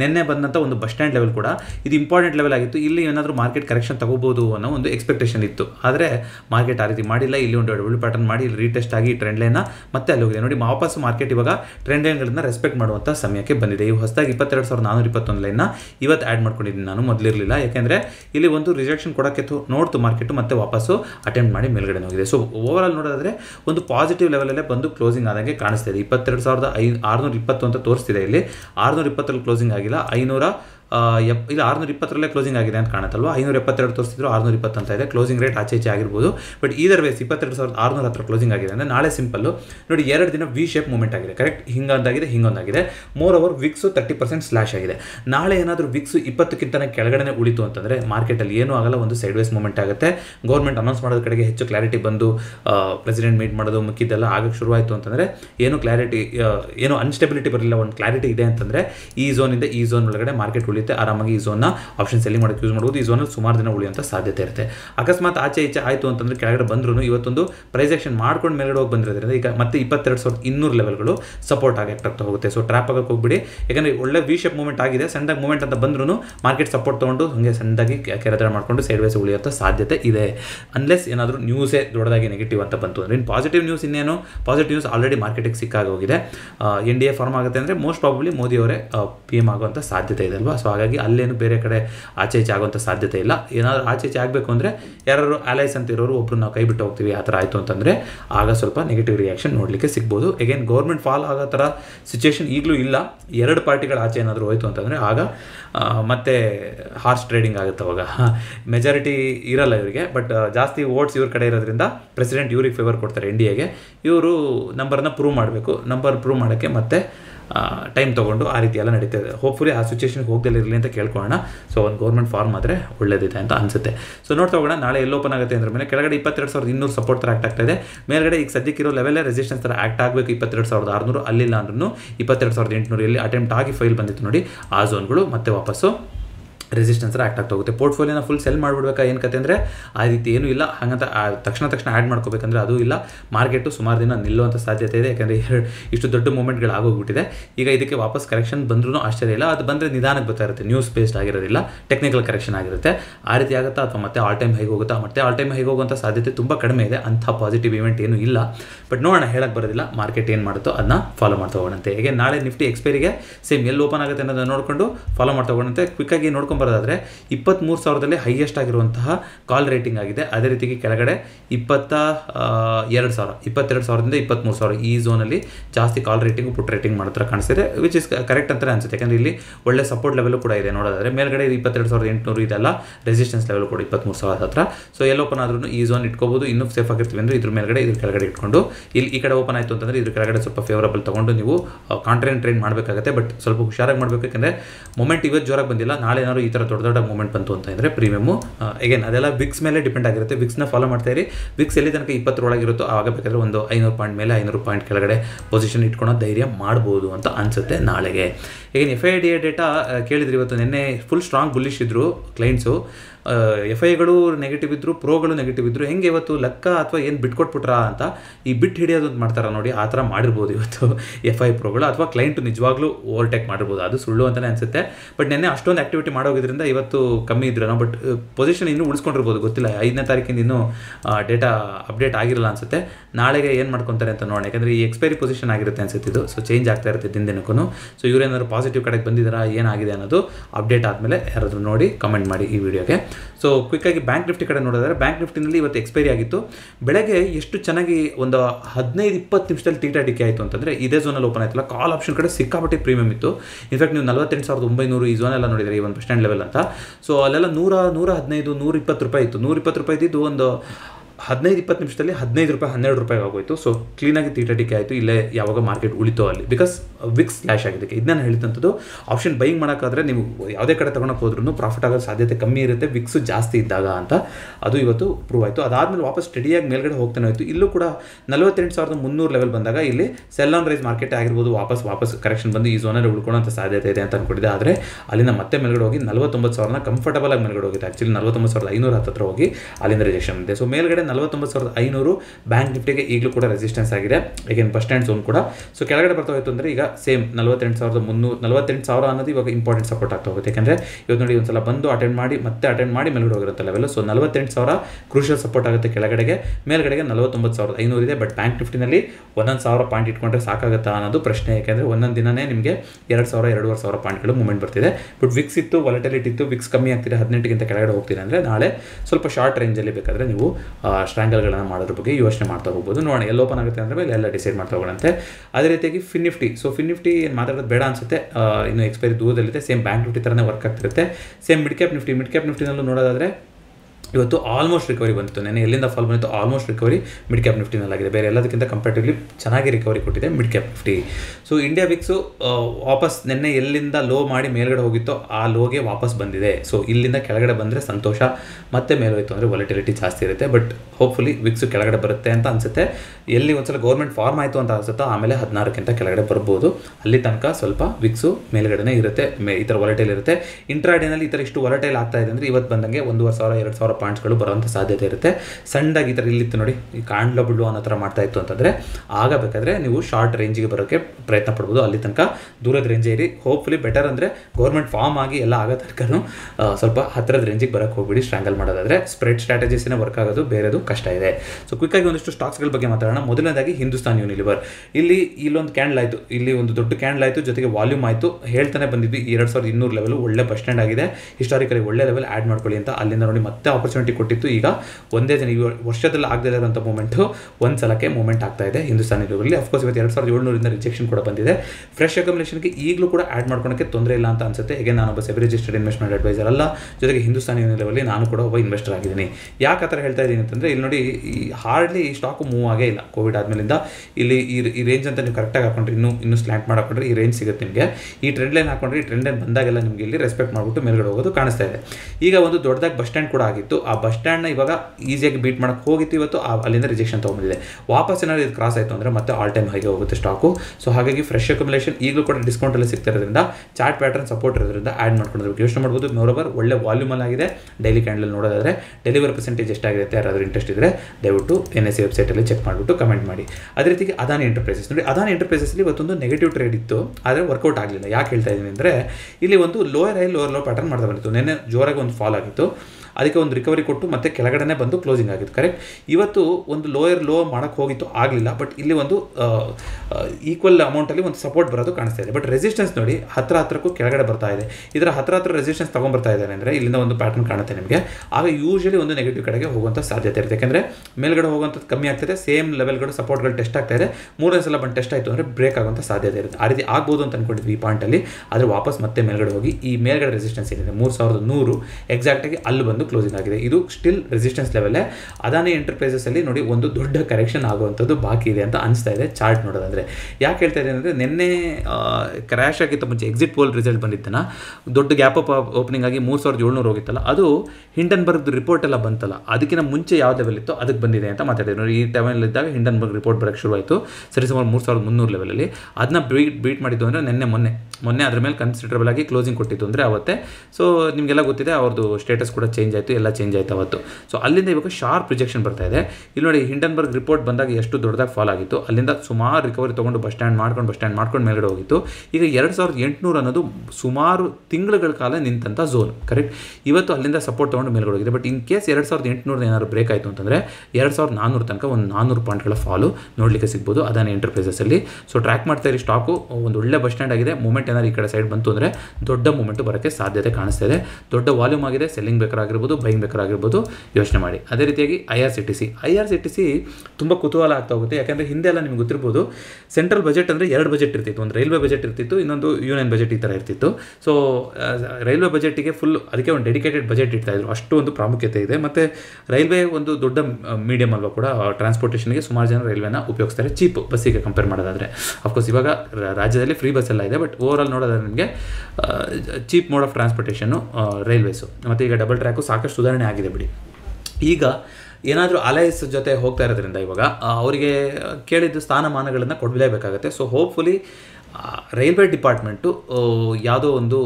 ನಿನ್ನೆ ಬಂದಂಥ ಒಂದು ಬಸ್ ಸ್ಟ್ಯಾಂಡ್ ಲೆವೆಲ್ ಕೂಡ ಇದು ಇಂಪಾರ್ಟೆಂಟ್ ಲೆವೆಲ್ ಆಗಿತ್ತು ಇಲ್ಲಿ ಏನಾದರೂ ಮಾರ್ಕೆಟ್ ಕರೆಕ್ಷನ್ ತಗೋಬೋದು ಅನ್ನೋ ಒಂದು ಎಕ್ಸ್ಪೆಕ್ಟೇಷನ್ ಇತ್ತು ಆದರೆ ಮಾರ್ಕೆಟ್ ಆ ರೀತಿ ಮಾಡಿಲ್ಲ ಇಲ್ಲಿ ಒಂದು ಡಬಲ್ ಪ್ಯಾಟರ್ನ್ ಮಾಡಿ ಇಲ್ಲಿ ರೀಟೆಸ್ಟ್ ಆಗಿ ಟ್ರೆಂಡ್ ಲೈನ್ನ ಮತ್ತೆ ಅಲ್ಲಿ ಹೋಗಿದೆ ನೋಡಿ ವಾಪಸ್ ಮಾರ್ಕೆಟ್ ಇವಾಗ ಟ್ರೆಂಡ್ ಲೈನ್ಗಳನ್ನ ರೆಸ್ಪೆಕ್ಟ್ ಮಾಡುವಂಥ ಸಮಯಕ್ಕೆ ಬಂದಿದೆ ಈ ಹೊಸದಾಗಿ ಇಪ್ಪತ್ತೆರಡು ಸಾವಿರದ ನಾನೂರ ಇಪ್ಪತ್ತೊಂದು ಲೈನ್ನ ಇವತ್ತು ಆ್ಯಡ್ ಮಾಡ್ಕೊಂಡಿದ್ದೀನಿ ನಾನು ಮೊದಲಿರಲಿಲ್ಲ ಯಾಕೆಂದರೆ ಇಲ್ಲಿ ಒಂದು ರಿಜೆಕ್ಷನ್ ಕೊಡೋಕ್ಕೆ ನೋಡ್ತು ಮಾರ್ಕೆಟು ಮತ್ತೆ ವಾಪಸ್ಸು ಅಟೆಂಡ್ ಮಾಡಿ ಮೇಲ್ಗಡೆ ಹೋಗಿದೆ ಸೊ ಓವರ್ ಆಲ್ ನೋಡೋದಾದರೆ ಒಂದು ಪಾಸಿಟಿವ್ ಲೆವೆಲಲ್ಲೇ ಬಂದು ಕ್ಲೋಸಿಂಗ್ ಆದಂಗೆ ಕಾಣಿಸ್ತಿದೆ ಇಪ್ಪತ್ತೆರಡು ಸಾವಿರದ ಐದು ಆರುನೂರ ಇಪ್ಪತ್ತು ಅಂತ ತೋರಿಸ್ತಿದೆ ಇಲ್ಲಿ ಆರುನೂರ ಇಪ್ಪತ್ತರಲ್ಲಿ ಕ್ಲೋಸಿಂಗ್ ಆಗಿಲ್ಲ ಐನೂರ ಎಪ್ ಇಲ್ಲ ಆರುನೂರ ಇಪ್ಪತ್ತರಲ್ಲೇ ಕ್ಲೋಸಿಂಗ್ ಆಗಿದೆ ಅಂತ ಕಾಣುತ್ತಲ್ವ ಐನೂರ ಎಪ್ಪತ್ತೆರಡು ತೋರಿಸಿದ್ರು ಆರುನೂರ ಇಪ್ಪತ್ತಂತ ಇದೆ ಕ್ಲೋಸಿಂಗ್ ರೇಟ್ ಆಚೆ ಈಚೆ ಆಗಿರ್ಬೋದು ಬಟ್ ಇದರ್ ವೇಸ್ ಇಪ್ಪತ್ತೆರಡು ಸಾವಿರದ ಆರುನೂರ ಹತ್ರ ಕ್ಲೋಸಿಂಗ್ ಆಗಿದೆ ಅಂದರೆ ನಾಳೆ ಸಿಂಪಲ್ಲು ನೋಡಿ ಎರಡು ದಿನ ವಿ ಶೇಪ್ ಮೂಮೆಂಟ್ ಆಗಿದೆ ಕರೆಕ್ಟ್ ಹಿಂಗೊಂದಾಗಿದೆ ಹಿಂಗೊಂದಾಗಿದೆ moreover VIX thirty percent slash ಆಗಿದೆ ನಾಳೆ ಏನಾದರೂ ವಿಕ್ಸು ಇಪ್ಪತ್ತಕ್ಕಿಂತ ಕೆಳಗಡೆ ಉಳಿತು ಅಂತಂದರೆ ಮಾರ್ಕೆಟಲ್ಲಿ ಏನೂ ಆಗಲ್ಲ ಒಂದು ಸೈಡ್ ವೇಸ್ ಮೂಮೆಂಟ್ ಆಗುತ್ತೆ ಗೌರ್ಮೆಂಟ್ ಅನೌನ್ಸ್ ಮಾಡೋದ್ರ ಕಡೆಗೆ ಹೆಚ್ಚು ಕ್ಲಾರಿಟಿ ಬಂದು ಪ್ರೆಸಿಡೆಂಟ್ ಮೀಟ್ ಮಾಡೋದು ಮುಖ್ಯದೆಲ್ಲ ಆಗಕ್ಕೆ ಶುರುವಾಯಿತು ಅಂತಂದರೆ ಏನು ಕ್ಲಾರಿಟಿ ಏನು ಅನ್ಸ್ಟೆಬಿಲಿಟಿ ಬರಲಿಲ್ಲ ಒಂದು ಕ್ಲಾರಿಟಿ ಇದೆ ಅಂತಂದರೆ ಈ ಝೋನಿಂದ ಈ ಝೋನ್ ಒಳಗಡೆ ಮಾರ್ಕೆಟ್ ಉಳಿ ಉಳಿಯುತ್ತೆ ಆರಾಮಾಗಿ ಈ ಝೋನ್ನ ಆಪ್ಷನ್ ಸೆಲ್ಲಿಂಗ್ ಮಾಡೋಕ್ಕೆ ಯೂಸ್ ಮಾಡ್ಬೋದು ಈ ಝೋನಲ್ಲಿ ಸುಮಾರು ದಿನ ಉಳಿಯುವಂಥ ಸಾಧ್ಯತೆ ಇರುತ್ತೆ ಅಕಸ್ಮಾತ್ ಆಚೆ ಈಚೆ ಆಯಿತು ಅಂತಂದರೆ ಕೆಳಗಡೆ ಬಂದ್ರೂ ಇವತ್ತೊಂದು ಪ್ರೈಸ್ ಆಕ್ಷನ್ ಮಾಡ್ಕೊಂಡು ಮೇಲ್ಗಡೆ ಹೋಗಿ ಬಂದಿರೋದ್ರಿಂದ ಈಗ ಮತ್ತೆ ಇಪ್ಪತ್ತೆರಡು ಸಾವಿರದ ಇನ್ನೂರು ಲೆವೆಲ್ಗಳು ಸಪೋರ್ಟ್ ಆಗಿ ಆಗ್ತಾ ಹೋಗುತ್ತೆ ಸೊ ಟ್ರ್ಯಾಪ್ ಆಗಕ್ಕೆ ಹೋಗ್ಬಿಡಿ ಯಾಕಂದರೆ ಒಳ್ಳೆ ವಿ ಶೇಪ್ ಮೂಮೆಂಟ್ ಆಗಿದೆ ಸಣ್ಣದಾಗ ಮೂಮೆಂಟ್ ಅಂತ ಬಂದ್ರೂ ಮಾರ್ಕೆಟ್ ಸಪೋರ್ಟ್ ತೊಗೊಂಡು ಹಂಗೆ ಸಣ್ಣದಾಗಿ ಕೆರೆತರ ಮಾಡಿಕೊಂಡು ಸೈಡ್ ವೈಸ್ ಉಳಿಯುವಂಥ ಸಾಧ್ಯತೆ ಇದೆ ಅನ್ಲೆಸ್ ಏನಾದರೂ ನ್ಯೂಸೇ ದೊಡ್ಡದಾಗಿ ನೆಗೆಟಿವ್ ಅಂತ ಬಂತು ಅಂದರೆ ಇನ್ನು ಪಾಸಿಟಿವ್ ನ್ಯೂಸ್ ಇನ್ನೇನು ಪಾಸಿಟಿವ್ ನ್ಯೂಸ್ ಆಲ್ರೆಡಿ ಮಾರ್ಕೆಟಿಗೆ ಸಿಕ್ಕಾಗೋಗಿದೆ ಎನ್ ಡಿ ಎ ಫಾರ್ಮ್ ಆಗುತ್ತೆ ಅಂದರೆ ಮೋಸ್ಟ್ ಪ್ರಾಬಬ್ಲಿ ಮೋದಿಯವರೇ ಪಿ ಎಮ್ ಆಗುವಂಥ ಸಾಧ್ಯತೆ ಇದೆ ಅಲ್ವಾ ಸೊ ಹಾಗಾಗಿ ಅಲ್ಲೇನು ಬೇರೆ ಕಡೆ ಆಚೆ ಈಚೆ ಆಗೋಂಥ ಸಾಧ್ಯತೆ ಇಲ್ಲ ಏನಾದರೂ ಆಚೆ ಈಚೆ ಆಗಬೇಕು ಅಂದರೆ ಯಾರು ಅಲೈಸ್ ಅಂತ ಇರೋರು ಒಬ್ಬರು ನಾವು ಕೈ ಬಿಟ್ಟು ಹೋಗ್ತೀವಿ ಆ ಥರ ಆಯಿತು ಅಂತಂದರೆ ಆಗ ಸ್ವಲ್ಪ ನೆಗೆಟಿವ್ ರಿಯಾಕ್ಷನ್ ನೋಡಲಿಕ್ಕೆ ಸಿಗ್ಬೋದು ಎಗೇನ್ ಗೌರ್ಮೆಂಟ್ ಫಾಲ್ ಆಗೋ ಥರ ಸಿಚುವೇಶನ್ ಈಗಲೂ ಇಲ್ಲ ಎರಡು ಪಾರ್ಟಿಗಳ ಆಚೆ ಏನಾದರೂ ಹೋಯಿತು ಅಂತಂದರೆ ಆಗ ಮತ್ತೆ ಹಾರ್ಸ್ ಟ್ರೇಡಿಂಗ್ ಆಗುತ್ತೆ ಅವಾಗ ಮೆಜಾರಿಟಿ ಇರಲ್ಲ ಇವರಿಗೆ ಬಟ್ ಜಾಸ್ತಿ ವೋಟ್ಸ್ ಇವ್ರ ಕಡೆ ಇರೋದ್ರಿಂದ ಪ್ರೆಸಿಡೆಂಟ್ ಇವ್ರಿಗೆ ಫೇವರ್ ಕೊಡ್ತಾರೆ ಇಂಡಿಯಾಗೆ ಇವರು ನಂಬರ್ನ ಪ್ರೂವ್ ಮಾಡಬೇಕು ನಂಬರ್ ಪ್ರೂವ್ ಮಾಡೋಕ್ಕೆ ಮತ್ತೆ ಟೈಮ್ ತೊಗೊಂಡು ಆ ರೀತಿ ಎಲ್ಲ ನಡೀತಾ ಇದೆ ಹೋಪ್ಫುಲಿ ಆ ಸಿಚುವೇಷನ್ಗೆ ಇರಲಿ ಅಂತ ಕೇಳ್ಕೊಳ್ಳೋಣ ಸೊ ಒಂದು ಗೌರ್ಮೆಂಟ್ ಫಾರ್ಮ್ ಆದರೆ ಒಳ್ಳೇದಿದೆ ಅಂತ ಅನಿಸುತ್ತೆ ಸೊ ನೋಡ್ತಾ ಹೋಗೋಣ ನಾಳೆ ಎಲ್ಲ ಓಪನ್ ಆಗುತ್ತೆ ಅಂದ್ರೆ ಮೇಲೆ ಕೆಳಗಡೆ ಇಪ್ಪತ್ತೆರಡು ಸಾವಿರದ ಇನ್ನೂರು ಸಪೋರ್ಟ್ ಥರ ಆಕ್ಟ್ ಆಗ್ತಾ ಇದೆ ಮೇಲ್ಗಡೆ ಈಗ ಸದ್ಯಕ್ಕಿರೋ ಲೆವೆಲ್ಲೇ ರೆಸಿಸ್ಟೆನ್ಸ್ ಥರ ಆಕ್ಟ್ ಆಗಬೇಕು ಇಪ್ಪತ್ತೆರಡು ಸಾವಿರದ ಆರುನೂರು ಅಲ್ಲಿಲ್ಲ ಅಂದ್ರೂ ಇಪ್ಪತ್ತೆರಡು ಸಾವಿರದ ಎಂಟುನೂರು ಎಲ್ಲಿ ಅಟೆಂಪ್ಟ್ ಆಗಿ ಫೈಲ್ ಬಂದಿತ್ತು ನೋಡಿ ಆ ಝೋನ್ಗಳು ಮತ್ತೆ ವಾಪಸ್ಸು ರೆಸಿಸ್ಟೆನ್ಸ್ ಆ್ಯಕ್ಟ್ ಆಗ್ತಾ ಹೋಗುತ್ತೆ ಪೋರ್ಟ್ಫೋಲಿಯೋನ ಫುಲ್ ಸೆಲ್ ಮಾಡಿಬಿಡ್ಬೇಕಾ ಏನು ಕತೆ ಅಂದರೆ ಆ ರೀತಿ ಏನೂ ಇಲ್ಲ ಹಾಗಂತ ತಕ್ಷಣ ತಕ್ಷಣ ಆ್ಯಡ್ ಮಾಡ್ಕೋಬೇಕಂದ್ರೆ ಅದು ಇಲ್ಲ ಮಾರ್ಕೆಟು ಸುಮಾರು ದಿನ ನಿಲ್ಲುವಂಥ ಸಾಧ್ಯತೆ ಇದೆ ಯಾಕೆಂದರೆ ಇಷ್ಟು ದೊಡ್ಡ ಮೂಮೆಂಟ್ಗಳು ಆಗೋಗ್ಬಿಟ್ಟಿದೆ ಈಗ ಇದಕ್ಕೆ ವಾಪಸ್ ಕರೆಕ್ಷನ್ ಬಂದ್ರೂ ಆಶ್ಚರ್ಯ ಇಲ್ಲ ಅದು ಬಂದರೆ ನಿಧಾನಕ್ಕೆ ಬರ್ತಾ ಇರುತ್ತೆ ನ್ಯೂಸ್ ಬೇಸ್ಡ್ ಆಗಿರೋದಿಲ್ಲ ಟೆಕ್ನಿಕಲ್ ಕರೆಕ್ಷನ್ ಆಗಿರುತ್ತೆ ಆ ರೀತಿ ಆಗುತ್ತಾ ಅಥವಾ ಮತ್ತೆ ಆಲ್ ಟೈಮ್ ಹೈಗೆ ಹೋಗುತ್ತಾ ಮತ್ತೆ ಆಲ್ ಟೈಮ್ ಹೈಗೆ ಹೋಗುವಂಥ ಸಾಧ್ಯತೆ ತುಂಬ ಕಡಿಮೆ ಇದೆ ಅಂಥ ಪಾಸಿಟಿವ್ ಇವೆಂಟ್ ಏನೂ ಇಲ್ಲ ಬಟ್ ನೋಡೋಣ ಹೇಳಕ್ಕೆ ಬರೋದಿಲ್ಲ ಮಾರ್ಕೆಟ್ ಏನು ಮಾಡುತ್ತೋ ಅದನ್ನ ಫಾಲೋ ಮಾಡ್ತಾ ಹೋಗೋಣಂತೆ ಹೇಗೆ ನಾಳೆ ನಿಫ್ಟಿ ಎಕ್ಸ್ಪೈರಿಗೆ ಸೇಮ್ ಎಲ್ಲಿ ಓಪನ್ ಆಗುತ್ತೆ ಅನ್ನೋದನ್ನು ನೋಡಿಕೊಂಡು ಫಾಲೋ ಮಾಡ್ತಾ ಹೋಗೋಣಂತೆ ಕ್ವಿಕ್ಕಾಗಿ ನೋಡ್ಕೊಂಡು ಬರೋದಾದರೆ ಇಪ್ಪತ್ತ್ಮೂರು ಸಾವಿರದಲ್ಲಿ ಹೈಯೆಸ್ಟ್ ಆಗಿರುವಂತಹ ಕಾಲ್ ರೇಟಿಂಗ್ ಆಗಿದೆ ಅದೇ ರೀತಿಗೆ ಕೆಳಗಡೆ ಇಪ್ಪತ್ತ ಎರಡು ಸಾವಿರ ಇಪ್ಪತ್ತೆರಡು ಸಾವಿರದಿಂದ ಇಪ್ಪತ್ತ್ಮೂರು ಸಾವಿರ ಈ ಝೋನಲ್ಲಿ ಜಾಸ್ತಿ ಕಾಲ್ ರೇಟಿಂಗ್ ಪುಟ್ ರೇಟಿಂಗ್ ಮಾಡೋ ಕಾಣಿಸ್ತಿದೆ ವಿಚ್ ಇಸ್ ಕರೆಕ್ಟ್ ಅಂತಲೇ ಅನಿಸುತ್ತೆ ಯಾಕಂದರೆ ಇಲ್ಲಿ ಒಳ್ಳೆ ಸಪೋರ್ಟ್ ಲೆವೆಲ್ ಕೂಡ ಇದೆ ನೋಡೋದಾದರೆ ಮೇಲ್ಗಡೆ ಇದು ಇಪ್ಪತ್ತೆರಡು ಸಾವಿರದ ಎಂಟುನೂರು ಇದೆಲ್ಲ ರೆಸಿಸ್ಟೆನ್ಸ್ ಲೆವೆಲ್ ಕೂಡ ಇಪ್ಪತ್ತ್ಮೂರು ಸಾವಿರದ ಹತ್ರ ಸೊ ಎಲ್ಲಿ ಓಪನ್ ಆದ್ರೂ ಈ ಝೋನ್ ಇಟ್ಕೋಬೋದು ಇನ್ನೂ ಸೇಫ್ ಆಗಿರ್ತೀವಿ ಅಂದರೆ ಇದ್ರ ಮೇಲ್ಗಡೆ ಇದ್ರ ಕೆಳಗಡೆ ಇಟ್ಕೊಂಡು ಇಲ್ಲಿ ಈ ಕಡೆ ಓಪನ್ ಆಯಿತು ಅಂತಂದರೆ ಇದ್ರ ಕೆಳಗಡೆ ಸ್ವಲ್ಪ ಫೇವರಬಲ್ ತೊಗೊಂಡು ನೀವು ಕಾಂಟ್ರೇನ್ ಟ್ರೇಡ್ ಮಾಡಬೇಕಾಗುತ್ತೆ ಬಟ್ ಸ್ವಲ್ಪ ಹುಷಾರಾಗಿ ಮಾಡಬೇಕು ಯಾಕಂದರೆ ಮೊಮೆಂಟ್ ಇವತ್ತು ಜೋರಾಗಿ ಬಂದಿಲ್ಲ ನಾಳೆ ಏನಾದ್ರು ಈ ಥರ ದೊಡ್ಡ ದೊಡ್ಡ ಮೂಮೆಂಟ್ ಬಂತು ಅಂತ ಅಂದರೆ ಪ್ರೀಮಿಯಮು ಅಗೇನ್ ಅದೆಲ್ಲ ವಿಕ್ಸ್ ಮೇಲೆ ಡಿಪೆಂಡ್ ಆಗಿರುತ್ತೆ ವಿಕ್ಸ್ನ ಫಾಲೋ ಮಾಡ್ತಾ ಇರಿ ವಿಕ್ಸ್ ಎಲ್ಲಿ ತನಕ ಇಪ್ಪತ್ತರೊಳಗಿರುತ್ತೋ ಆಗ ಬೇಕಾದರೆ ಒಂದು ಐನೂರು ಪಾಯಿಂಟ್ ಮೇಲೆ ಐನೂರು ಪಾಯಿಂಟ್ ಕೆಳಗಡೆ ಪೊಸಿಷನ್ ಇಟ್ಕೊಂಡು ಧೈರ್ಯ ಮಾಡ್ಬೋದು ಅಂತ ಅನಿಸುತ್ತೆ ನಾಳೆಗೆ ಈಗ F I D A data ಕೇಳಿದ್ರಿ ಇವತ್ತು ನಿನ್ನೆ ಫುಲ್ ಸ್ಟ್ರಾಂಗ್ ಬುಲ್ಲಿಶ್ ಇದ್ದರು ಕ್ಲೈಂಟ್ಸು ಎಫ್ ಐಗಳು ನೆಗೆಟಿವ್ ಇದ್ದರು ಪ್ರೋಗಳು ನೆಗೆಟಿವ್ ಇದ್ದರು ಹೆಂಗೆ ಇವತ್ತು ಲೆಕ್ಕ ಅಥವಾ ಏನು ಬಿಟ್ಕೊಟ್ಬಿಟ್ರ ಅಂತ ಈ ಬಿಟ್ ಹಿಡಿಯೋದು ಮಾಡ್ತಾರ ನೋಡಿ ಆ ಥರ ಮಾಡಿರ್ಬೋದು ಇವತ್ತು ಎಫ್ ಐ ಪ್ರೋಗಳು ಅಥವಾ ಕ್ಲೈಂಟ್ ನಿಜವಾಗ್ಲೂ ಓವರ್ಟೇಕ್ ಮಾಡಿರ್ಬೋದು ಅದು ಸುಳ್ಳು ಅಂತಲೇ ಅನಿಸುತ್ತೆ ಬಟ್ ನೆನ್ನೆ ಅಷ್ಟೊಂದು ಆ್ಯಕ್ಟಿವಿಟಿ ಮಾಡೋಗಿದ್ರಿಂದ ಇವತ್ತು ಕಮ್ಮಿ ನಾವು ಬಟ್ ಪೊಸಿಷನ್ ಇನ್ನೂ ಉಳಿಸ್ಕೊಂಡಿರ್ಬೋದು ಗೊತ್ತಿಲ್ಲ ಐದನೇ ತಾರೀಕಿಂದ ಇನ್ನೂ ಡೇಟಾ ಅಪ್ಡೇಟ್ ಆಗಿರಲ್ಲ ಅನಿಸುತ್ತೆ ನಾಳೆಗೆ ಏನು ಮಾಡ್ಕೊತಾರೆ ಅಂತ ನೋಡೋಣ ಯಾಕಂದರೆ ಈ ಎಕ್ಸ್ಪೈರಿ ಪೊಸಿಷನ್ ಆಗಿರುತ್ತೆ ಇದು ಸೊ ಚೇಂಜ್ ಆಗ್ತಾ ಇರುತ್ತೆ ದಿನಕ್ಕೂ ಸೊ ಇವರೇನಾದ್ರು ಪಾಸಿಟಿವ್ ಕಡೆಗೆ ಬಂದಿದ್ದಾರಾ ಏನಾಗಿದೆ ಅನ್ನೋದು ಅಪ್ಡೇಟ್ ಆದಮೇಲೆ ಯಾರಾದರೂ ನೋಡಿ ಕಮೆಂಟ್ ಮಾಡಿ ಈ ವಿಡಿಯೋಗೆ ಸೊ ಆಗಿ ಬ್ಯಾಂಕ್ ನಿಫ್ಟಿ ಕಡೆ ನೋಡಿದ್ರೆ ಬ್ಯಾಂಕ್ ನಿಫ್ಟಿನಲ್ಲಿ ಇವತ್ತು ಎಕ್ಸ್ಪೈರಿ ಆಗಿತ್ತು ಬೆಳಗ್ಗೆ ಎಷ್ಟು ಚೆನ್ನಾಗಿ ಒಂದು ಹದಿನೈದು ಇಪ್ಪತ್ತು ನಿಮಿಷದಲ್ಲಿ ಅಡಿಕೆ ಆಯಿತು ಅಂತಂದರೆ ಇದೇ ಝೋನಲ್ಲಿ ಓಪನ್ ಆಯ್ತಲ್ಲ ಕಾಲ್ ಆಪ್ಷನ್ ಕಡೆ ಸಿಕ್ಕಾಪಟ್ಟೆ ಪ್ರೀಮಿಯಂ ಇತ್ತು ಇನ್ಫ್ಯಾಕ್ಟ್ ನೀವು ನಲವತ್ತೆಂಟು ಸಾವಿರದ ಒಂಬೈನೂರು ಈ ಝೋನೆಲ್ಲ ನೋಡಿದರೆ ಈ ಒಂದು ಸ್ಟ್ಯಾಂಡ್ ಲೆವೆಲ್ ಅಂತ ಸೊ ಅಲ್ಲೆಲ್ಲ ನೂರ ನೂರ ಹದಿನೈದು ನೂರ ಇಪ್ಪತ್ತು ರೂಪಾಯಿ ಇತ್ತು ನೂರ ಇಪ್ಪತ್ತು ರೂಪಾಯಿ ಇದ್ದಿದ್ದು ಒಂದು ಹದಿನೈದು ಇಪ್ಪತ್ತು ನಿಮಿಷದಲ್ಲಿ ಹದಿನೈದು ರೂಪಾಯಿ ಹನ್ನೆರಡು ರೂಪಾಯಿ ಆಗೋಯ್ತು ಸೊ ಕ್ಲೀನಾಗಿ ಟಿಕೆ ಆಯಿತು ಇಲ್ಲೇ ಯಾವಾಗ ಮಾರ್ಕೆಟ್ ಉಳಿತೋ ಅಲ್ಲಿ ಬಿಕಾಸ್ ವಿಕ್ಸ್ ಸ್ಲ್ಯಾಶ್ ಆಗಿದ್ದಕ್ಕೆ ಇದನ್ನ ಹೇಳಿದಂಥದ್ದು ಆಪ್ಷನ್ ಬೈಯಿಂಗ್ ಮಾಡೋಕ್ಕಾದ್ರೆ ನೀವು ಯಾವುದೇ ಕಡೆ ತಗೊಳಕ್ಕೆ ಹೋದ್ರೂ ಪ್ರಾಫಿಟ್ ಆಗೋ ಸಾಧ್ಯತೆ ಕಮ್ಮಿ ಇರುತ್ತೆ ವಿಕ್ಸ್ ಜಾಸ್ತಿ ಇದ್ದಾಗ ಅಂತ ಅದು ಇವತ್ತು ಪ್ರೂವ್ ಆಯಿತು ಅದಾದಮೇಲೆ ವಾಪಸ್ ಸ್ಟಡಿಯಾಗಿ ಮೇಲ್ಗಡೆ ಹೋಗ್ತಾನೆ ಹೋಯಿತು ಇಲ್ಲೂ ಕೂಡ ನಲವತ್ತೆಂಟು ಸಾವಿರದ ಮುನ್ನೂರು ಲೆವೆಲ್ ಬಂದಾಗ ಇಲ್ಲಿ ಸೆಲ್ ಆನ್ ರೈಸ್ ಮಾರ್ಕೆಟ್ ಆಗಿರ್ಬೋದು ವಾಪಸ್ ವಾಪಸ್ ಕರೆಕ್ಷನ್ ಬಂದು ಈ ಝೋನಲ್ಲಿ ಉಳ್ಕೊಳ್ಳೋಂಥ ಸಾಧ್ಯತೆ ಇದೆ ಅಂತ ಅಂದ್ಕೊಂಡಿದೆ ಆದರೆ ಅಲ್ಲಿಂದ ಮತ್ತೆ ಮೇಲ್ಗಡೆ ಹೋಗಿ ನಲವತ್ತೊಂಬತ್ತು ಸಾವಿರನ ಕಂಫರ್ಟಬಲ್ ಆಗಿ ಮೇಲ್ಗಡೆ ಹೋಗಿದೆ ಆ್ಯಕ್ಚುಲಿ ನಲವತ್ತೊಂಬತ್ತು ಸಾವಿರದ ಐನೂರ ಹತ್ತಿರ ಹೋಗಿ ಅಲ್ಲಿಂದ ರಿಜೆಕ್ಷನ್ ಇದೆ ಸೊ ಮೇಲ್ಗಡೆ ನಲವತ್ತೊಂಬತ್ತು ಸಾವಿರದ ಐನೂರು ಬ್ಯಾಂಕ್ ನಿಫ್ಟಿಗೆ ಈಗಲೂ ಕೂಡ ರೆಸಿಸ್ಟೆನ್ಸ್ ಆಗಿದೆ ಏಕೆನ್ ಬಸ್ ಸ್ಟ್ಯಾಂಡ್ ಝೋನ್ ಕೂಡ ಸೊ ಕೆಳಗಡೆ ಬರ್ತಾ ಹೋಯಿತು ಅಂದರೆ ಈಗ ಸೇಮ್ ನಲವತ್ತೆಂಟು ಸಾವಿರದ ಮುನ್ನೂರು ನಲವತ್ತೆಂಟು ಸಾವಿರ ಅನ್ನೋದು ಇವಾಗ ಇಂಪಾರ್ಟೆಂಟ್ ಸಪೋರ್ಟ್ ಆಗ್ತಾ ಹೋಗುತ್ತೆ ಯಾಕಂದರೆ ಇವತ್ತು ನೋಡಿ ಸಲ ಬಂದು ಅಟೆಂಡ್ ಮಾಡಿ ಮತ್ತೆ ಅಟೆಂಡ್ ಮಾಡಿ ಮೇಲ್ಗಡೆ ಹೋಗಿರುತ್ತೆ ಲೆವೆಲ್ ಸೊ ನಲವತ್ತೆಂಟು ಸಾವಿರ ಕ್ರೂಷಲ್ ಸಪೋರ್ಟ್ ಆಗುತ್ತೆ ಕೆಳಗಡೆಗೆ ಮೇಲ್ಗಡೆಗೆ ನಲವತ್ತೊಂಬತ್ತು ಸಾವಿರದ ಐನೂರು ಇದೆ ಬಟ್ ಬ್ಯಾಂಕ್ ನಿಫ್ಟಿನಲ್ಲಿ ಒಂದೊಂದು ಸಾವಿರ ಪಾಯಿಂಟ್ ಇಟ್ಕೊಂಡ್ರೆ ಸಾಕಾಗುತ್ತಾ ಅನ್ನೋದು ಪ್ರಶ್ನೆ ಯಾಕೆಂದರೆ ಒಂದೊಂದು ದಿನನೇ ನಿಮಗೆ ಎರಡು ಸಾವಿರ ಎರಡೂವರೆ ಸಾವಿರ ಪಾಯಿಂಟ್ಗಳು ಮೂವ್ಮೆಂಟ್ ಬರ್ತಿದೆ ಬಟ್ ವಿಕ್ಸ್ ಇತ್ತು ವಾಲಟಿಲಿಟಿ ಇತ್ತು ವಿಕ್ಸ್ ಕಮ್ಮಿ ಆಗ್ತಿದೆ ಹದಿನೆಂಟಿಗಿಂತ ಕೆಳಗಡೆ ಹೋಗ್ತೀನಿ ಅಂದರೆ ನಾಳೆ ಸ್ವಲ್ಪ ಶಾರ್ಟ್ ರೇಂಜಲ್ಲಿ ಬೇಕಾದರೆ ನೀವು ಸ್ಟ್ರ್ಯಾಂಗಲ್ಗಳನ್ನು ಮಾಡೋದ್ರ ಬಗ್ಗೆ ಯೋಚನೆ ಮಾಡ್ತಾ ಹೋಗ್ಬೋದು ನೋಡೋಣ ಎಲ್ಲಿ ಓಪನ್ ಆಗುತ್ತೆ ಅಂದರೆ ಮೇಲೆ ಎಲ್ಲ ಡಿಸೈಡ್ ಮಾಡ್ತಾ ಹೋಗೋಣಂತೆ ಅದೇ ರೀತಿಯಾಗಿ Fin Nifty so Fin Nifty ಏನು ಮಾತಾಡೋದು ಬೇಡ ಅನಿಸುತ್ತೆ ಇನ್ನು ಎಕ್ಸ್ಪೈರಿ ದೂರದಲ್ಲಿದೆ ಸೇಮ್ ಬ್ಯಾಂಕ್ ನಿಫ್ಟಿ ಥರನೇ ವರ್ಕ್ ಆಗ್ತಿರುತ್ತೆ same mid cap Nifty mid cap ನಿಫ್ಟಿನಲ್ಲೂ ನೋಡೋದಾದರೆ ಇವತ್ತು ಆಲ್ಮೋಸ್ಟ್ ರಿಕವರಿ ಬಂತು ನೆನೆ ಎಲ್ಲಿಂದ ಫಾಲ್ ಬಂದಿತ್ತು ಆಲ್ಮೋಸ್ಟ್ ರಿಕವರಿ ಮಿಡ್ ಕ್ಯಾಪ್ ನಿಫ್ಟಿನಲ್ಲಾಗಿದೆ ಬೇರೆ ಎಲ್ಲದಕ್ಕಿಂತ ಕಂಪೇರಿಟಿವ್ಲಿ ಚೆನ್ನಾಗಿ ರಿಕವರಿ ಕೊಟ್ಟಿದೆ mid cap Nifty so India VIX ವಾಪಸ್ ನೆನ್ನೆ ಎಲ್ಲಿಂದ ಲೋ ಮಾಡಿ ಮೇಲ್ಗಡೆ ಹೋಗಿತ್ತೋ ಆ ಲೋಗೆ ವಾಪಸ್ ಬಂದಿದೆ ಸೊ ಇಲ್ಲಿಂದ ಕೆಳಗಡೆ ಬಂದರೆ ಸಂತೋಷ ಮತ್ತೆ ಮೇಲೋಯಿತು ಅಂದರೆ ವಾಲಿಟಿಲಿಟಿ ಜಾಸ್ತಿ ಇರುತ್ತೆ ಬಟ್ ಹೋಪ್ಫುಲಿ ವಿಕ್ಸು ಕೆಳಗಡೆ ಬರುತ್ತೆ ಅಂತ ಅನಿಸುತ್ತೆ ಎಲ್ಲಿ ಒಂದ್ಸಲ ಗೌರ್ಮೆಂಟ್ ಫಾರ್ಮ್ ಆಯಿತು ಅಂತ ಅನಿಸುತ್ತೋ ಆಮೇಲೆ ಹದಿನಾರಕ್ಕಿಂತ ಕೆಳಗಡೆ ಬರ್ಬೋದು ಅಲ್ಲಿ ತನಕ ಸ್ವಲ್ಪ ವಿಕ್ಸು ಮೇಲ್ಗಡೆನೇ ಇರುತ್ತೆ ಮೇ ಈ ಥರ ವಾಲಿಟೈಲ್ ಇರುತ್ತೆ ಇಂಟ್ರಾಡೇನಲ್ಲಿ ಈ ಥರ ಇಷ್ಟು ವಾಲಿಟೈಲ್ ಆಗ್ತಾ ಇದೆ ಅಂದರೆ ಇವತ್ತು ಬಂದಂಗೆ ಒಂದೂವರೆ ಸಾವಿರ ಎರಡು ಸಾವಿರ ಪಾಯಿಂಟ್ಸ್ಗಳು ಬರುವಂಥ ಸಾಧ್ಯತೆ ಇರುತ್ತೆ ಸಣ್ಣದಾಗಿ ಈ ಇಲ್ಲಿತ್ತು ನೋಡಿ ಈ ಕಾಣ್ಲ ಬಿಡ್ಲು ಅನ್ನೋ ಥರ ಮಾಡ್ತಾ ಇತ್ತು ಅಂತಂದರೆ ಆಗ ಬೇಕಾದರೆ ನೀವು ಶಾರ್ಟ್ ರೇಂಜಿಗೆ ಬರೋಕ್ಕೆ ಪ್ರಯತ್ನ ಪಡ್ಬೋದು ಅಲ್ಲಿ ತನಕ ದೂರದ ರೇಂಜೇ ಇರಿ ಹೋಪ್ಫುಲಿ ಬೆಟರ್ ಅಂದರೆ ಗೌರ್ಮೆಂಟ್ ಫಾರ್ಮ್ ಆಗಿ ಎಲ್ಲ ಆಗೋ ತನಕ ಸ್ವಲ್ಪ ಹತ್ತಿರದ ರೇಂಜಿಗೆ ಬರೋಕ್ಕೆ ಹೋಗ್ಬಿಡಿ ಸ್ಟ್ರಾಂಗಲ್ ಮಾಡೋದಾದರೆ ಸ್ಪ್ರೆಡ್ ಸ್ಟ್ರಾಟಜೀಸಿನೇ ವರ್ಕ್ ಆಗೋದು ಬೇರೆದು ಕಷ್ಟ ಇದೆ ಸೊ ಕ್ವಿಕ್ಕಾಗಿ ಒಂದಿಷ್ಟು ಸ್ಟಾಕ್ಸ್ಗಳ ಬಗ್ಗೆ ಮಾತಾಡೋಣ ಮೊದಲನೇದಾಗಿ ಹಿಂದೂಸ್ತಾನ್ ಯೂನಿಲಿವರ್ ಇಲ್ಲಿ ಇಲ್ಲೊಂದು ಕ್ಯಾಂಡಲ್ ಆಯಿತು ಇಲ್ಲಿ ಒಂದು ದೊಡ್ಡ ಕ್ಯಾಂಡಲ್ ಆಯಿತು ಜೊತೆಗೆ ವಾಲ್ಯೂಮ್ ಆಯಿತು ಹೇಳ್ತಾನೆ ಬಂದಿದ್ವಿ ಎರಡು ಸಾವಿರದ ಇನ್ನೂರು ಲೆವೆಲ್ ಒಳ್ಳೆ ಬಸ್ ಸ್ಟ್ಯಾಂಡ್ ಆಗಿದೆ ಹಿಸ್ಟಾರಿಕಲಿ ಒಳ್ಳೆ ಲೆವೆಲ್ ಆ್ಯಡ್ ಮಾಡ್ಕೊಳ್ಳಿ ಅಂತ ಅಲ್ಲಿಂದ ನೋಡಿ ಮತ್ತೆ ಆಪರ್ಚುನಿಟಿ ಆಪರ್ಚುನಿಟಿ ಕೊಟ್ಟಿತ್ತು ಈಗ ಒಂದೇ ದಿನ ವರ್ಷದಲ್ಲಿ ಆಗದೇ ಇರೋಂಥ ಮೂಮೆಂಟು ಒಂದು ಸಲಕ್ಕೆ ಮೂಮೆಂಟ್ ಆಗ್ತಾ ಇದೆ ಹಿಂದೂಸ್ತಾನ್ ಇರುವಲ್ಲಿ ಅಫ್ಕೋರ್ಸ್ ಇವತ್ತು ಎರಡು ಸಾವಿರದ ಏಳ್ನೂರಿಂದ ರಿಜೆಕ್ಷನ್ ಕೂಡ ಬಂದಿದೆ ಫ್ರೆಶ್ ಅಕಮಲೇಷನ್ಗೆ ಈಗಲೂ ಕೂಡ ಆ್ಯಡ್ ಮಾಡ್ಕೊಳಕ್ಕೆ ತೊಂದರೆ ಇಲ್ಲ ಅಂತ ಅನ್ಸುತ್ತೆ ಹೇಗೆ ಒಬ್ಬ ಸೆಬಿ ರಿಜಿಸ್ಟರ್ಡ್ ಇನ್ವೆಸ್ಟ್ಮೆಂಟ್ ಅಡ್ವೈಸರ್ ಅಲ್ಲ ಜೊತೆಗೆ ಹಿಂದೂಸ್ತಾನಿ ಲೆವೆಲ್ಲಿ ನಾನು ಕೂಡ ಒಬ್ಬ ಇನ್ವೆಸ್ಟರ್ ಆಗಿದ್ದೀನಿ ಯಾಕೆ ಆ ಥರ ಹೇಳ್ತಾ ಇದ್ದೀನಿ ಅಂತಂದರೆ ಇಲ್ಲಿ ನೋಡಿ ಈ ಹಾರ್ಡ್ಲಿ ಈ ಸ್ಟಾಕು ಮೂವ್ ಆಗೇ ಇಲ್ಲ ಕೋವಿಡ್ ಆದಮೇಲಿಂದ ಇಲ್ಲಿ ಈ ರೇಂಜ್ ಅಂತ ನೀವು ಕರೆಕ್ಟಾಗಿ ಹಾಕೊಂಡ್ರೆ ಇನ್ನೂ ಇನ್ನೂ ಸ್ಲ್ಯಾಂಟ್ ಮಾಡ್ಕೊಂಡ್ರೆ ಈ ರೇಂಜ್ ಸಿಗುತ್ತೆ ನಿಮಗೆ ಈ ಟ್ರೆಂಡ್ ಲೈನ್ ಹಾಕೊಂಡ್ರೆ ಈ ಟ್ರೆಂಡ್ ಲೈನ್ ಬಂದಾಗೆಲ್ಲ ನಿಮಗೆ ಇಲ್ಲಿ ರೆಸ್ಪೆಕ್ಟ್ ಮಾಡಿಬಿಟ್ಟು ಮೇಲ್ಗಡೆ ಹೋಗೋದು ಕಾಣಿಸ್ತಾ ಇದೆ ಈಗ ಒಂದು ದೊಡ್ಡದಾಗಿ ಬಸ್ ಸ್ಟ್ಯಾಂಡ್ ಕೂಡ ಆಗಿತ್ತು ಆ ಬಸ್ ಸ್ಟ್ಯಾಂಡ್ನ ಇವಾಗ ಈಸಿಯಾಗಿ ಬೀಟ್ ಮಾಡೋಕ್ಕೆ ಹೋಗಿತ್ತು ಇವತ್ತು ಅಲ್ಲಿಂದ ರಿಜೆಕ್ಷನ್ ತೊಗೊಂಡಿದೆ ವಾಪಸ್ ಏನಾದ್ರು ಇದು ಕ್ರಾಸ್ ಆಯಿತು ಅಂದರೆ ಮತ್ತೆ ಆಲ್ ಟೈಮ್ ಹೈಗೆ ಹೋಗುತ್ತೆ ಸ್ಟಾಕು ಸೊ ಹಾಗಾಗಿ ಫ್ರೆಶ್ ಅಕ್ಯುಮಲೇಷನ್ ಈಗಲೂ ಕೂಡ ಡಿಸ್ಕೌಂಟಲ್ಲಿ ಸಿಗ್ತಿರೋದ್ರಿಂದ ಚಾರ್ಟ್ ಪ್ಯಾಟರ್ನ್ ಸಪೋರ್ಟ್ ಇರೋದ್ರಿಂದ ಆ್ಯಡ್ ಮಾಡ್ಕೊಂಡು ಯೋಚನೆ ಮಾಡ್ಬೋದು ಮೋರವರ್ ಒಳ್ಳೆ ವಾಲ್ಯೂಮಲ್ ಆಗಿದೆ ಡೈಲಿ ಕ್ಯಾಂಡಲ್ ನೋಡೋದಾದರೆ ಡೆಲಿವರಿ ಪರ್ಸೆಂಟೇಜ್ ಎಷ್ಟಾಗಿರುತ್ತೆ ಯಾರಾದರೂ ಇಂಟ್ರೆಸ್ಟ್ ಇದ್ದರೆ ದಯವಿಟ್ಟು ಎನ್ ಎಸ್ ಸಿ ವೆಬ್ಸೈಟಲ್ಲಿ ಚೆಕ್ ಮಾಡಿಬಿಟ್ಟು ಕಮೆಂಟ್ ಮಾಡಿ ಅದೇ ರೀತಿ ಅದಾನಿ ಎಂಟರ್ಪ್ರೈಸಸ್ ನೋಡಿ ಅದಾನಿ ಎಂಟರ್ಪ್ರೈಸಸ್ಲಿ ಇವತ್ತೊಂದು ನೆಗೆಟಿವ್ ಟ್ರೇಡ್ ಇತ್ತು ಆದರೆ ವರ್ಕೌಟ್ ಆಗಲಿಲ್ಲ ಯಾಕೆ ಹೇಳ್ತಾ ಇದ್ದೀನಿ ಅಂದರೆ ಇಲ್ಲಿ ಒಂದು lower high lower low pattern ಮಾಡ್ತಾ ಬಂದಿತ್ತು ನೆನ್ನೆ ಜೋರಾಗಿ ಒಂದು ಫಾಲ್ ಆಗಿತ್ತು ಅದಕ್ಕೆ ಒಂದು ರಿಕವರಿ ಕೊಟ್ಟು ಮತ್ತೆ ಕೆಳಗಡೆನೆ ಬಂದು ಕ್ಲೋಸಿಂಗ್ ಆಗಿತ್ತು ಕರೆಕ್ಟ್ ಇವತ್ತು ಒಂದು ಲೋಯರ್ ಲೋ ಮಾಡೋಕ್ಕೆ ಹೋಗಿತ್ತು ಆಗಲಿಲ್ಲ ಬಟ್ ಇಲ್ಲಿ ಒಂದು ಈಕ್ವಲ್ ಅಮೌಂಟಲ್ಲಿ ಒಂದು ಸಪೋರ್ಟ್ ಬರೋದು ಕಾಣಿಸ್ತಾ ಇದೆ ಬಟ್ ರೆಸಿಸ್ಟೆನ್ಸ್ ನೋಡಿ ಹತ್ರ ಹತ್ರಕ್ಕೂ ಕೆಳಗಡೆ ಬರ್ತಾ ಇದೆ ಇದರ ಹತ್ರ ಹತ್ರ ರೆಸಿಸ್ಟೆನ್ಸ್ ತೊಗೊಂಡ್ಬರ್ತಾ ಇದ್ದಾರೆ ಅಂದರೆ ಇಲ್ಲಿಂದ ಒಂದು ಪ್ಯಾಟರ್ನ್ ಕಾಣುತ್ತೆ ನಿಮಗೆ ಆಗ ಯೂಶಲಿ ಒಂದು ನೆಗೆಟಿವ್ ಕಡೆಗೆ ಹೋಗುವಂಥ ಸಾಧ್ಯತೆ ಇರುತ್ತೆ ಯಾಕೆಂದರೆ ಮೇಲ್ಗಡೆ ಹೋಗುವಂಥದ್ದು ಕಮ್ಮಿ ಆಗ್ತಿದೆ ಸೇಮ್ ಲೆವೆಲ್ಗಳು ಸಪೋರ್ಟ್ಗಳು ಟೆಸ್ಟ್ ಆಗ್ತಾ ಇದೆ ಮೂರನೇ ಸಲ ಬಂದು ಟೆಸ್ಟ್ ಆಯಿತು ಅಂದರೆ ಬ್ರೇಕ್ ಆಗುವಂಥ ಸಾಧ್ಯತೆ ಇರುತ್ತೆ ಆ ರೀತಿ ಆಗ್ಬೋದು ಅಂತ ಅಂದ್ಕೊಂಡಿದ್ವಿ ಈ ಪಾಯಿಂಟಲ್ಲಿ ಆದರೆ ವಾಪಸ್ ಮತ್ತೆ ಮೇಲ್ಗಡೆ ಹೋಗಿ ಈ ಮೇಲ್ಗಡೆ ರೆಸಿಸ್ಟೆನ್ಸ್ ಏನಿದೆ ಮೂರು ಸಾವಿರದ ನೂರು ಎಕ್ಸಾಕ್ಟಾಗಿ ಅಲ್ಲಿ ಬಂದು ಕ್ಲೋಸಿಂಗ್ ಆಗಿದೆ ಇದು ಸ್ಟಿಲ್ ರೆಸಿಸ್ಟೆನ್ಸ್ ಲೆವೆಲ್ಲೇ ಅದಾನಿ ಎಂಟರ್ಪ್ರೈಸಸಲ್ಲಿ ನೋಡಿ ಒಂದು ದೊಡ್ಡ ಕರೆಕ್ಷನ್ ಆಗುವಂಥದ್ದು ಬಾಕಿ ಇದೆ ಅಂತ ಅನಿಸ್ತಾ ಇದೆ ಚಾರ್ಟ್ ನೋಡೋದಾದರೆ ಯಾಕೆ ಹೇಳ್ತಾ ಇದ್ದೀನಿ ಅಂದರೆ ನಿನ್ನೆ ಕ್ರ್ಯಾಶ್ ಆಗಿದ್ದ ಮುಂಚೆ ಎಕ್ಸಿಟ್ ಪೋಲ್ ರಿಸಲ್ಟ್ ಬಂದಿತ್ತಲ್ಲ ದೊಡ್ಡ ಗ್ಯಾಪ್ ಅಪ್ ಓಪನಿಂಗ್ ಆಗಿ ಮೂರು ಸಾವಿರದ ಏಳ್ನೂರು ಹೋಗಿತ್ತಲ್ಲ ಅದು ಹಿಂಡನ್ಬರ್ಗ್ ರಿಪೋರ್ಟ್ ಎಲ್ಲ ಬಂತಲ್ಲ ಅದಕ್ಕಿಂತ ಮುಂಚೆ ಯಾವ ಲೆವೆಲ್ ಇತ್ತು ಅದಕ್ಕೆ ಬಂದಿದೆ ಅಂತ ಮಾತಾಡಿದ್ರು ನೋಡಿ ಈ ಹಿಂಡನ್ ಹಿಂಡನ್ಬರ್ಗ್ ರಿಪೋರ್ಟ್ ಬರೋಕ್ಕೆ ಶುರುವಾಯಿತು ಸರಿಸುಮಾರು ಮೂರು ಸಾವಿರದ ಮುನ್ನೂರು ಲೆವೆಲಲ್ಲಿ ಅದನ್ನ ಬೀಟ್ ಬೀಟ್ ಮಾಡಿದ್ದು ಅಂದರೆ ನಿನ್ನೆ ಮೊನ್ನೆ ಮೊನ್ನೆ ಅದ್ರ ಮೇಲೆ ಕನ್ಸಿಡರಬಲ್ ಆಗಿ ಕ್ಲೋಸಿಂಗ್ ಕೊಟ್ಟಿತ್ತು ಅಂದರೆ ಅವತ್ತೆ ಸೊ ನಿಮಗೆಲ್ಲ ಗೊತ್ತಿದೆ ಅವ್ರದ್ದು ಸ್ಟೇಟಸ್ ಕೂಡ ಚೇಂಜ್ ಚೇಂಜ್ ಆಯಿತು ಎಲ್ಲ ಚೇಂಜ್ ಆಯಿತು ಅವತ್ತು ಸೊ ಅಲ್ಲಿಂದ ಇವಾಗ ಶಾರ್ಪ್ ರಿಜೆಕ್ಷನ್ ಬರ್ತಾ ಇದೆ ಇಲ್ಲಿ ನೋಡಿ ಹಿಂಡನ್ಬರ್ಗ್ ರಿಪೋರ್ಟ್ ಬಂದಾಗ ಎಷ್ಟು ದೊಡ್ಡದಾಗಿ ಫಾಲ್ ಆಗಿತ್ತು ಅಲ್ಲಿಂದ ಸುಮಾರು ರಿಕವರಿ ತೊಗೊಂಡು ಬಸ್ ಸ್ಟ್ಯಾಂಡ್ ಮಾಡ್ಕೊಂಡು ಬಸ್ ಸ್ಟ್ಯಾಂಡ್ ಮಾಡ್ಕೊಂಡು ಮೇಲ್ಗಡೆ ಹೋಗಿತ್ತು ಈಗ ಎರಡು ಸಾವಿರದ ಎಂಟುನೂರು ಅನ್ನೋದು ಸುಮಾರು ತಿಂಗಳುಗಳ ಕಾಲ ನಿಂತಹ ಝೋನ್ ಕರೆಕ್ಟ್ ಇವತ್ತು ಅಲ್ಲಿಂದ ಸಪೋರ್ಟ್ ತೊಗೊಂಡು ಮೇಲ್ಗಡೆ ಹೋಗಿದೆ ಬಟ್ ಇನ್ ಕೇಸ್ ಎರಡು ಸಾವಿರದ ಎಂಟುನೂರು ಏನಾದ್ರು ಬ್ರೇಕ್ ಆಯಿತು ಅಂತಂದರೆ ಎರಡು ಸಾವಿರದ ನಾನ್ನೂರು ತನಕ ಒಂದು ನಾನ್ನೂರು ಪಾಯಿಂಟ್ಗಳ ಫಾಲು ನೋಡಲಿಕ್ಕೆ ಸಿಗ್ಬೋದು ಅದಾನೆ ಅಲ್ಲಿ ಸೊ ಟ್ರ್ಯಾಕ್ ಮಾಡ್ತಾ ಇರಿ ಸ್ಟಾಕು ಒಂದು ಒಳ್ಳೆ ಬಸ್ ಸ್ಟ್ಯಾಂಡ್ ಆಗಿದೆ ಮೂಮೆಂಟ್ ಏನಾದ್ರು ಈ ಕಡೆ ಸೈಡ್ ಬಂತು ಅಂದರೆ ದೊಡ್ಡ ಮೂಮೆಂಟ್ ಬರೋಕ್ಕೆ ಸಾಧ್ಯತೆ ಕಾಣಿಸ್ತಾ ಇದೆ ದೊಡ್ಡ ವಾಲ್ಯೂಮ್ ಆಗಿದೆ ಸೆಲ್ಲಿಂಗ್ ಬೇಕಾಗಿರೋ ಆಗಿರ್ಬೋದು ಬೈಯಿಂಗ್ ಬೇಕಾಗಿರ್ಬೋದು ಯೋಚನೆ ಮಾಡಿ ಅದೇ ರೀತಿಯಾಗಿ I R C T C I R C T C ತುಂಬ ಕುತೂಹಲ ಆಗ್ತಾ ಹೋಗುತ್ತೆ ಹಿಂದೆ ಎಲ್ಲ ನಿಮ್ಗೆ ಗೊತ್ತಿರ್ಬೋದು ಸೆಂಟ್ರಲ್ ಬಜೆಟ್ ಅಂದರೆ ಎರಡು ಬಜೆಟ್ ಇರ್ತಿತ್ತು ಒಂದು ರೈಲ್ವೆ ಬಜೆಟ್ ಇರ್ತಿತ್ತು ಇನ್ನೊಂದು ಯೂನಿಯನ್ ಬಜೆಟ್ ಈ ಥರ ಇರ್ತಿತ್ತು ಸೊ ರೈಲ್ವೆ ಬಜೆಟ್ಗೆ ಫುಲ್ ಅದಕ್ಕೆ ಒಂದು ಡೆಡಿಕೇಟೆಡ್ ಬಜೆಟ್ ಇದ್ರು ಅಷ್ಟು ಒಂದು ಪ್ರಾಮುಖ್ಯತೆ ಇದೆ ಮತ್ತು ರೈಲ್ವೆ ಒಂದು ದೊಡ್ಡ ಮೀಡಿಯಂ ಅಲ್ವಾ ಕೂಡ ಟ್ರಾನ್ಸ್ಪೋರ್ಟೇಷನ್ಗೆ ಸುಮಾರು ಜನ ರೈಲ್ವೆನ ಉಪಯೋಗಿಸ್ತಾರೆ ಚೀಪ್ ಬಸ್ಸಿಗೆ ಕಂಪೇರ್ ಮಾಡೋದಾದರೆ ಅಫ್ಕೋರ್ಸ್ ಇವಾಗ ರಾಜ್ಯದಲ್ಲಿ ಫ್ರೀ ಬಸ್ ಎಲ್ಲ ಇದೆ ಬಟ್ ಓವರ್ ಆಲ್ ನೋಡೋದಾದ್ರೆ ನಿಮಗೆ ಚೀಪ್ ಮೋಡ್ ಆಫ್ ಟ್ರಾನ್ಸ್ಪೋರ್ಟೇಷನ್ನು ರೈಲ್ವೇಸು ಮತ್ತು ಈಗ ಡಬಲ್ ಟ್ರ್ಯಾಕು ಸಾಕಷ್ಟು ಸುಧಾರಣೆ ಆಗಿದೆ ಬಿಡಿ ಈಗ ಏನಾದರೂ ಅಲೈಸ್ ಜೊತೆ ಹೋಗ್ತಾ ಇರೋದ್ರಿಂದ ಇವಾಗ ಅವರಿಗೆ ಕೇಳಿದ್ದು ಸ್ಥಾನಮಾನಗಳನ್ನು ಕೊಡಲೇಬೇಕಾಗತ್ತೆ ಸೊ ಹೋಪ್ಫುಲಿ ರೈಲ್ವೆ ಡಿಪಾರ್ಟ್ಮೆಂಟು ಯಾವುದೋ ಒಂದು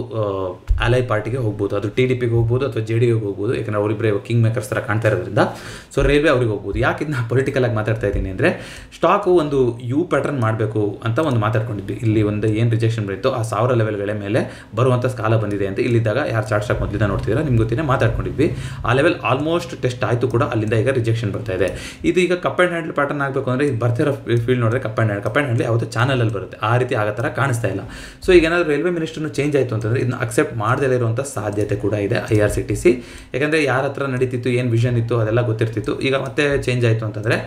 ಅಲೈ ಪಾರ್ಟಿಗೆ ಹೋಗ್ಬೋದು ಅದು ಟಿ ಡಿ ಪಿಗೆ ಹೋಗ್ಬೋದು ಅಥವಾ ಜೆ ಯುಗೆ ಹೋಗ್ಬೋದು ಯಾಕಂದರೆ ಅವರಿಬ್ಬರೇ ಕಿಂಗ್ ಮೇಕರ್ಸ್ ಥರ ಕಾಣ್ತಾ ಇರೋದ್ರಿಂದ ಸೊ ರೈಲ್ವೆ ಅವ್ರಿಗೆ ಹೋಗ್ಬೋದು ಯಾಕೆ ಪೊಲಿಟಿಕಲ್ ಆಗಿ ಮಾತಾಡ್ತಾ ಇದ್ದೀನಿ ಅಂದರೆ ಸ್ಟಾಕು ಒಂದು ಯು ಪ್ಯಾಟರ್ನ್ ಮಾಡಬೇಕು ಅಂತ ಒಂದು ಮಾತಾಡ್ಕೊಂಡಿದ್ವಿ ಇಲ್ಲಿ ಒಂದು ಏನು ರಿಜೆಕ್ಷನ್ ಬರೀತೋ ಆ ಸಾವಿರ ಲೆವೆಲ್ಗಳ ಮೇಲೆ ಬರುವಂಥ ಸ್ಕಾಲ ಬಂದಿದೆ ಅಂತ ಇಲ್ಲಿದ್ದಾಗ ಯಾರು ಚಾರ್ಟ್ ಸ್ಟಾಕ್ ಮೊದಲಿಂದ ನೋಡ್ತಿದ್ರೆ ನಿಮ್ಗೆ ಗೊತ್ತಿನೇ ಮಾತಾಡ್ಕೊಂಡಿದ್ವಿ ಆ ಲೆವೆಲ್ ಆಲ್ಮೋಸ್ಟ್ ಟೆಸ್ಟ್ ಆಯಿತು ಕೂಡ ಅಲ್ಲಿಂದ ಈಗ ರಿಜೆಕ್ಷನ್ ಬರ್ತಾ ಇದೆ ಇದು ಈಗ ಕಪ್ ಆ್ಯಂಡ್ ಹ್ಯಾಂಡಲ್ ಪ್ಯಾಟರ್ನ್ ಆಗಬೇಕು ಅಂದರೆ ಬರ್ತಿರೋ ಫೀಲ್ಡ್ ನೋಡಿದ್ರೆ cup and hand cup and handle ಯಾವುದೋ ಚಾನಲಲ್ಲಿ ಬರುತ್ತೆ ಆ ರೀತಿ ಆಗುತ್ತೆ ಥರ ಕಾಣಿಸ್ತಾ ಇಲ್ಲ ಸೊ ಈಗ ಏನಾದರೂ ರೈಲ್ವೆ ಮಿನಿಸ್ಟರ್ನು ಚೇಂಜ್ ಆಯಿತು ಅಂತಂದರೆ ಇದನ್ನ ಅಕ್ಸೆಪ್ಟ್ ಮಾಡದೇ ಇರುವಂಥ ಸಾಧ್ಯತೆ ಕೂಡ ಇದೆ I R C T C ಯಾಕಂದರೆ ಯಾರ ಹತ್ರ ನಡೀತಿತ್ತು ಏನು ವಿಷನ್ ಇತ್ತು ಅದೆಲ್ಲ ಗೊತ್ತಿರ್ತಿತ್ತು ಈಗ ಮತ್ತೆ ಚೇಂಜ್ ಆಯಿತು ಅಂತಂದರೆ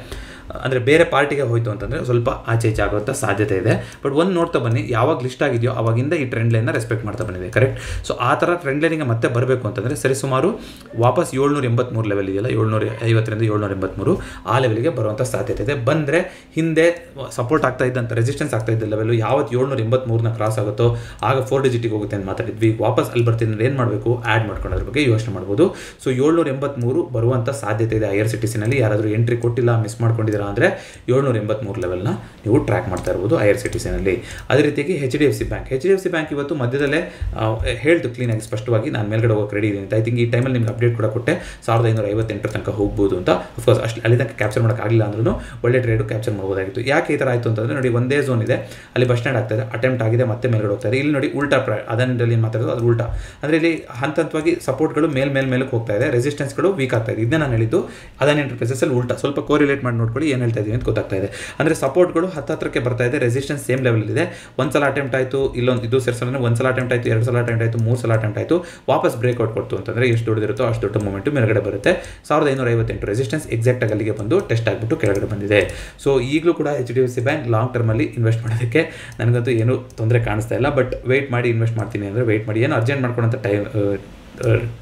ಅಂದರೆ ಬೇರೆ ಪಾರ್ಟಿಗೆ ಹೋಯಿತು ಅಂತಂದರೆ ಸ್ವಲ್ಪ ಆಚೆ ಈಚೆ ಆಗುವಂಥ ಸಾಧ್ಯತೆ ಇದೆ ಬಟ್ ಒಂದು ನೋಡ್ತಾ ಬನ್ನಿ ಯಾವಾಗ ಲಿಸ್ಟ್ ಆಗಿದೆಯೋ ಅವಾಗಿಂದ ಈ ಟ್ರೆಂಡ್ ಲೈನ್ನ ರೆಸ್ಪೆಕ್ಟ್ ಮಾಡ್ತಾ ಬಂದಿದೆ ಕರೆಕ್ಟ್ ಸೊ ಆ ಥರ ಟ್ರೆಂಡ್ ಲೈನಿಗೆ ಮತ್ತೆ ಬರಬೇಕು ಅಂತಂದರೆ ಸರಿಸುಮಾರು ವಾಪಸ್ ಏಳ್ನೂರ ಎಂಬತ್ತ್ಮೂರು ಲೆವೆಲ್ ಇದೆಯಲ್ಲ ಏಳ್ನೂರ ಐವತ್ತರಿಂದ ಏಳ್ನೂರ ಎಂಬತ್ತ್ಮೂರು ಆ ಲೆವೆಲ್ಗೆ ಬರುವಂಥ ಸಾಧ್ಯತೆ ಇದೆ ಬಂದರೆ ಹಿಂದೆ ಸಪೋರ್ಟ್ ಆಗ್ತಾ ಇದ್ದಂಥ ರೆಸಿಸ್ಟೆನ್ಸ್ ಆಗ್ತಾ ಇದ್ದ ಲೆವೆಲ್ ಯಾವತ್ತು ಏಳ್ನೂರ ಎಂಬತ್ತ್ಮೂರನ್ನ ಕ್ರಾಸ್ ಆಗುತ್ತೋ ಆಗ ಫೋರ್ ಡಿಜಿಟಿಗೆ ಹೋಗುತ್ತೆ ಅಂತ ಮಾತಾಡಿದ್ವಿ ವಾಪಸ್ ಅಲ್ಲಿ ಬರ್ತೀನಿ ಏನು ಮಾಡಬೇಕು ಆ್ಯಡ್ ಮಾಡ್ಕೊಂಡ್ರ ಬಗ್ಗೆ ಯೋಚನೆ ಮಾಡ್ಬೋದು ಸೊ ಏಳ್ನೂರ ಎಂಬತ್ತ್ಮೂರು ಬರುವಂಥ ಸಾಧ್ಯತೆ ಇದೆ ಐ ಆರ್ ಸಿ ಟಿ ಯಾರಾದರೂ ಎಂಟ್ರಿ ಕೊಟ್ಟಿಲ್ಲ ಮಿಸ್ ಮಾಡ್ಕೊಂಡಿದ್ದಾರೆ ಮಾಡ್ತಿದ್ದೀರಾ ಅಂದರೆ ಏಳ್ನೂರ ಎಂಬತ್ತ್ಮೂರು ಲೆವೆಲ್ನ ನೀವು ಟ್ರ್ಯಾಕ್ ಮಾಡ್ತಾ ಇರ್ಬೋದು ಐ ಆರ್ ಸಿ ಟಿ ಸಿನಲ್ಲಿ ಅದೇ ರೀತಿಯಾಗಿ H D F C bank H D F C bank ಇವತ್ತು ಮಧ್ಯದಲ್ಲೇ ಹೇಳ್ತು ಆಗಿ ಸ್ಪಷ್ಟವಾಗಿ ನಾನು ಮೇಲ್ಗಡೆ ಹೋಗೋಕೆ ರೆಡಿ ಇದೆ ಅಂತ ಐ ತಿಂಕ್ ಈ ಟೈಮಲ್ಲಿ ನಿಮ್ಗೆ ಅಪ್ಡೇಟ್ ಕೂಡ ಕೊಟ್ಟೆ ಸಾವಿರದ ಐನೂರ ಐವತ್ತೆಂಟರ ತನಕ ಹೋಗ್ಬೋದು ಅಂತ ಅಫ್ಕೋರ್ಸ್ ಅಷ್ಟು ಅಲ್ಲಿ ತನಕ ಕ್ಯಾಪ್ಚರ್ ಮಾಡೋಕ್ಕಾಗಲಿಲ್ಲ ಅಂದ್ರೂ ಒಳ್ಳೆ ಟ್ರೇಡು ಕ್ಯಾಪ್ಚರ್ ಮಾಡ್ಬೋದಾಗಿತ್ತು ಯಾಕೆ ಈ ಥರ ಆಯಿತು ಅಂತಂದರೆ ನೋಡಿ ಒಂದೇ ಝೋನ್ ಇದೆ ಅಲ್ಲಿ ಬಸ್ ಸ್ಟ್ಯಾಂಡ್ ಇದೆ ಅಟೆಂಪ್ಟ್ ಆಗಿದೆ ಮತ್ತೆ ಮೇಲ್ಗಡೆ ಹೋಗ್ತಾ ಇದೆ ಇಲ್ಲಿ ನೋಡಿ ಉಲ್ಟಾ ಪ್ರ ಅದನ್ನಲ್ಲಿ ಮಾತಾಡೋದು ಅದು ಉಲ್ಟಾ ಅಂದರೆ ಇಲ್ಲಿ ಹಂತ ಹಂತವಾಗಿ ಸಪೋರ್ಟ್ಗಳು ಮೇಲ್ ಮೇಲ್ ಮೇಲಕ್ಕೆ ಹೋಗ್ತಾ ಇದೆ ರೆಸಿಸ್ಟೆನ್ಸ್ಗಳು ವೀಕ್ ಆಗ್ತಾ ಇದೆ ಇದನ್ನ ನಾನು ಹೇಳಿದ್ದು ಅದನ್ನ ಎಂಟರ್ಪ್ರೈಸಸ್ ಅಲ್ಲಿ ಉಲ್ಟಾ ಸ್ವಲ್ಪ ಕೋರಿಲೇಟ್ ಮಾಡಿ ನೋಡ್ಕೊಳ್ಳಿ ನೋಡಿ ಏನು ಹೇಳ್ತಾ ಇದೀವಿ ಅಂತ ಗೊತ್ತಾಗ್ತಾ ಇದೆ ಅಂದರೆ ಸಪೋರ್ಟ್ಗಳು ಹತ್ತತ್ರಕ್ಕೆ ಬರ್ತಾ ಇದೆ ರೆಸಿಸ್ಟೆನ್ಸ್ ಸೇಮ್ ಲೆವೆಲ್ ಇದೆ ಒಂದು ಸಲ ಅಟೆಂಪ್ಟ್ ಆಯಿತು ಇಲ್ಲೊಂದು ಇದು ಸೇರಿಸೋದ್ರೆ ಒಂದು ಸಲ ಅಟೆಂಪ್ಟ್ ಆಯಿತು ಎರಡು ಸಲ ಅಟೆಂಪ್ಟ್ ಆಯಿತು ಮೂರು ಸಲ ಅಟೆಂಪ್ಟ್ ಆಯಿತು ವಾಪಸ್ ಬ್ರೇಕ್ಔಟ್ ಕೊಡ್ತು ಅಂತಂದರೆ ಎಷ್ಟು ದೊಡ್ಡದಿರುತ್ತೋ ಅಷ್ಟು ದೊಡ್ಡ ಮೂಮೆಂಟು ಮೇಲ್ಗಡೆ ಬರುತ್ತೆ ಸಾವಿರದ ಐನೂರ ಐವತ್ತೆಂಟು ರೆಸಿಸ್ಟೆನ್ಸ್ ಎಕ್ಸಾಕ್ಟ್ ಅಲ್ಲಿಗೆ ಬಂದು ಟೆಸ್ಟ್ ಆಗಿಬಿಟ್ಟು ಕೆಳಗಡೆ ಬಂದಿದೆ ಸೊ ಈಗಲೂ ಕೂಡ H D F C bank long ಟರ್ಮಲ್ಲಿ ಇನ್ವೆಸ್ಟ್ ಮಾಡೋದಕ್ಕೆ ನನಗಂತೂ ಏನು ತೊಂದರೆ ಕಾಣಿಸ್ತಾ ಇಲ್ಲ ಬಟ್ ವೆಯ್ಟ್ ಮಾಡಿ ಇನ್ವೆಸ್ಟ್ ಮಾಡ್ತೀನಿ ಅಂದರೆ ವೆಯ್ಟ್ ಮಾಡಿ ಏನು ಅರ್ಜೆಂಟ್ ಮಾಡ್ಕೊಳ್ಳೋಂಥ ಟೈಮ್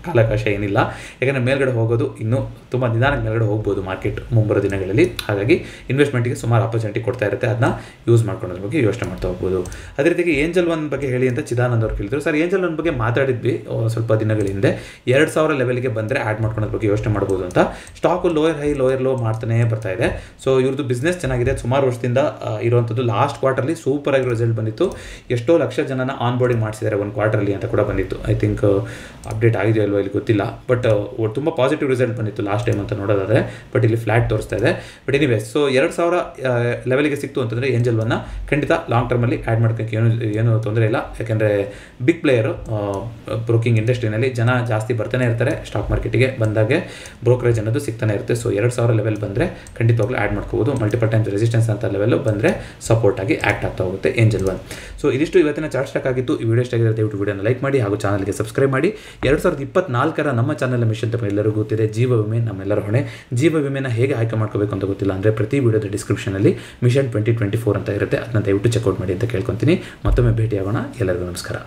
ಕಾಲಕಾಶ ಏನಿಲ್ಲ ಯಾಕಂದರೆ ಮೇಲ್ಗಡೆ ಹೋಗೋದು ಇನ್ನೂ ತುಂಬ ನಿಧಾನಕ್ಕೆ ಮೇಲ್ಗಡೆ ಹೋಗ್ಬೋದು ಮಾರ್ಕೆಟ್ ಮುಂಬರೋ ದಿನಗಳಲ್ಲಿ ಹಾಗಾಗಿ ಇನ್ವೆಸ್ಟ್ಮೆಂಟ್ಗೆ ಸುಮಾರು ಆಪರ್ಚುನಿಟಿ ಕೊಡ್ತಾ ಇರುತ್ತೆ ಅದನ್ನ ಯೂಸ್ ಮಾಡ್ಕೊಳೋದ್ರ ಬಗ್ಗೆ ಯೋಚನೆ ಮಾಡ್ತಾ ಹೋಗ್ಬೋದು ಅದೇ ರೀತಿ ಏಂಜಲ್ ಒನ್ ಬಗ್ಗೆ ಹೇಳಿ ಅಂತ ಚಿದಾನಂದ್ ಅವ್ರು ಕೇಳಿದ್ರು ಸರ್ ಏಂಜಲ್ ಒನ್ ಬಗ್ಗೆ ಮಾತಾಡಿದ್ವಿ ಸ್ವಲ್ಪ ದಿನಗಳ ಹಿಂದೆ ಎರಡು ಸಾವಿರ ಲೆವೆಲ್ಗೆ ಬಂದರೆ ಆ್ಯಡ್ ಮಾಡ್ಕೊಳೋದ್ರ ಬಗ್ಗೆ ಯೋಚನೆ ಮಾಡ್ಬೋದು ಅಂತ stock lower high lower low ಮಾಡ್ತಾನೆ ಬರ್ತಾ ಇದೆ ಸೊ ಇವ್ರದ್ದು ಬಿಸ್ನೆಸ್ ಚೆನ್ನಾಗಿದೆ ಸುಮಾರು ವರ್ಷದಿಂದ ಇರುವಂಥದ್ದು ಲಾಸ್ಟ್ ಕ್ವಾರ್ಟರ್ಲಿ ಸೂಪರ್ ಆಗಿ ರಿಸಲ್ಟ್ ಬಂದಿತ್ತು ಎಷ್ಟೋ ಲಕ್ಷ ಜನನ ಆನ್ ಬೋರ್ಡಿಂಗ್ ಮಾಡಿಸಿದ್ದಾರೆ ಒಂದು ಕ್ವಾರ್ಟರ್ಲಿ ಅಂತ ಕೂಡ ಬಂದಿತ್ತು ಐ ಥಿಂಕ್ ಅಪ್ಡೇಟ್ ಅಪ್ಡೇಟ್ ಆಗಿದೆಯೋ ಅಲ್ವಾ ಇಲ್ಲಿ ಗೊತ್ತಿಲ್ಲ ಬಟ್ ತುಂಬ ಪಾಸಿಟಿವ್ ರಿಸಲ್ಟ್ ಬಂದಿತ್ತು ಲಾಸ್ಟ್ ಟೈಮ್ ಅಂತ ನೋಡೋದಾದರೆ ಬಟ್ ಇಲ್ಲಿ ಫ್ಲಾಟ್ ತೋರಿಸ್ತಾ ಇದೆ ಬಟ್ ಎನಿವೆ ಸೊ ಎರಡು ಸಾವಿರ ಲೆವೆಲ್ಗೆ ಸಿಕ್ತು ಅಂತಂದರೆ ಏಂಜಲ್ ಒನ್ನ ಖಂಡಿತ ಲಾಂಗ್ ಟರ್ಮಲ್ಲಿ ಆ್ಯಡ್ ಮಾಡೋದಕ್ಕೆ ಏನು ಏನು ತೊಂದರೆ ಇಲ್ಲ ಯಾಕೆಂದರೆ ಬಿಗ್ ಪ್ಲೇಯರು ಬ್ರೋಕಿಂಗ್ ಇಂಡಸ್ಟ್ರಿನಲ್ಲಿ ಜನ ಜಾಸ್ತಿ ಬರ್ತಾನೆ ಇರ್ತಾರೆ ಸ್ಟಾಕ್ ಮಾರ್ಕೆಟಿಗೆ ಬಂದಾಗ ಬ್ರೋಕರೇಜ್ ಅನ್ನೋದು ಸಿಗ್ತಾನೆ ಇರುತ್ತೆ ಸೊ ಎರಡು ಸಾವಿರ ಲೆವೆಲ್ ಬಂದರೆ ಖಂಡಿತವಾಗ್ಲೂ ಆ್ಯಡ್ ಮಾಡ್ಕೋಬೋದು ಮಲ್ಟಿಪಲ್ ಟೈಮ್ಸ್ ರೆಸಿಸ್ಟೆನ್ಸ್ ಅಂತ ಲೆವೆಲ್ಲು ಬಂದರೆ ಸಪೋರ್ಟ್ ಆಗಿ ಆ್ಯಕ್ಟ್ ಆಗ್ತಾ ಹೋಗುತ್ತೆ ಏಂಜಲ್ ಒನ್ ಸೊ ಇದಿಷ್ಟು ಇವತ್ತಿನ ಚಾರ್ಟ್ ಸ್ಟಾಕ್ ಆಗಿತ್ತು ಈ ವಿಡಿಯೋ ಇಷ್ಟ ಆಗಿದ್ರೆ ದಯವಿಟ್ಟು ವಿಡಿಯೋನ ಲೈಕ್ ಮಾಡಿ ಹಾಗೂ ಚಾನಲ್ಗೆ ಸಬ್ಸ್ಕ್ರೈಬ್ ಮಾಡಿ ಎರಡು ಸಾವಿರದ ಇಪ್ಪತ್ನಾಲ್ಕರ ನಮ್ಮ ಚಾನಲ್ ಮಿಷನ್ ತಪ್ಪ ಎಲ್ಲರಿಗೂ ಗೊತ್ತಿದೆ ಜೀವ ವಿಮೆ ನಮ್ಮೆಲ್ಲರ ಹೊಣೆ ಜೀವ ವಿಮೆನ ಹೇಗೆ ಆಯ್ಕೆ ಮಾಡ್ಕೋಬೇಕು ಅಂತ ಗೊತ್ತಿಲ್ಲ ಅಂದರೆ ಪ್ರತಿ ವಿಡಿಯೋದ ಅಲ್ಲಿ ಮಿಷನ್ ಟ್ವೆಂಟಿ ಟ್ವೆಂಟಿ ಫೋರ್ ಅಂತ ಇರುತ್ತೆ ಅದನ್ನ ದಯವಿಟ್ಟು ಚೆಕ್ಔಟ್ ಮಾಡಿ ಅಂತ ಕೇಳ್ಕೊತೀನಿ ಮತ್ತೊಮ್ಮೆ ಭೇಟಿಯಾಗೋಣ ಎಲ್ಲರಿಗೂ ನಮಸ್ಕಾರ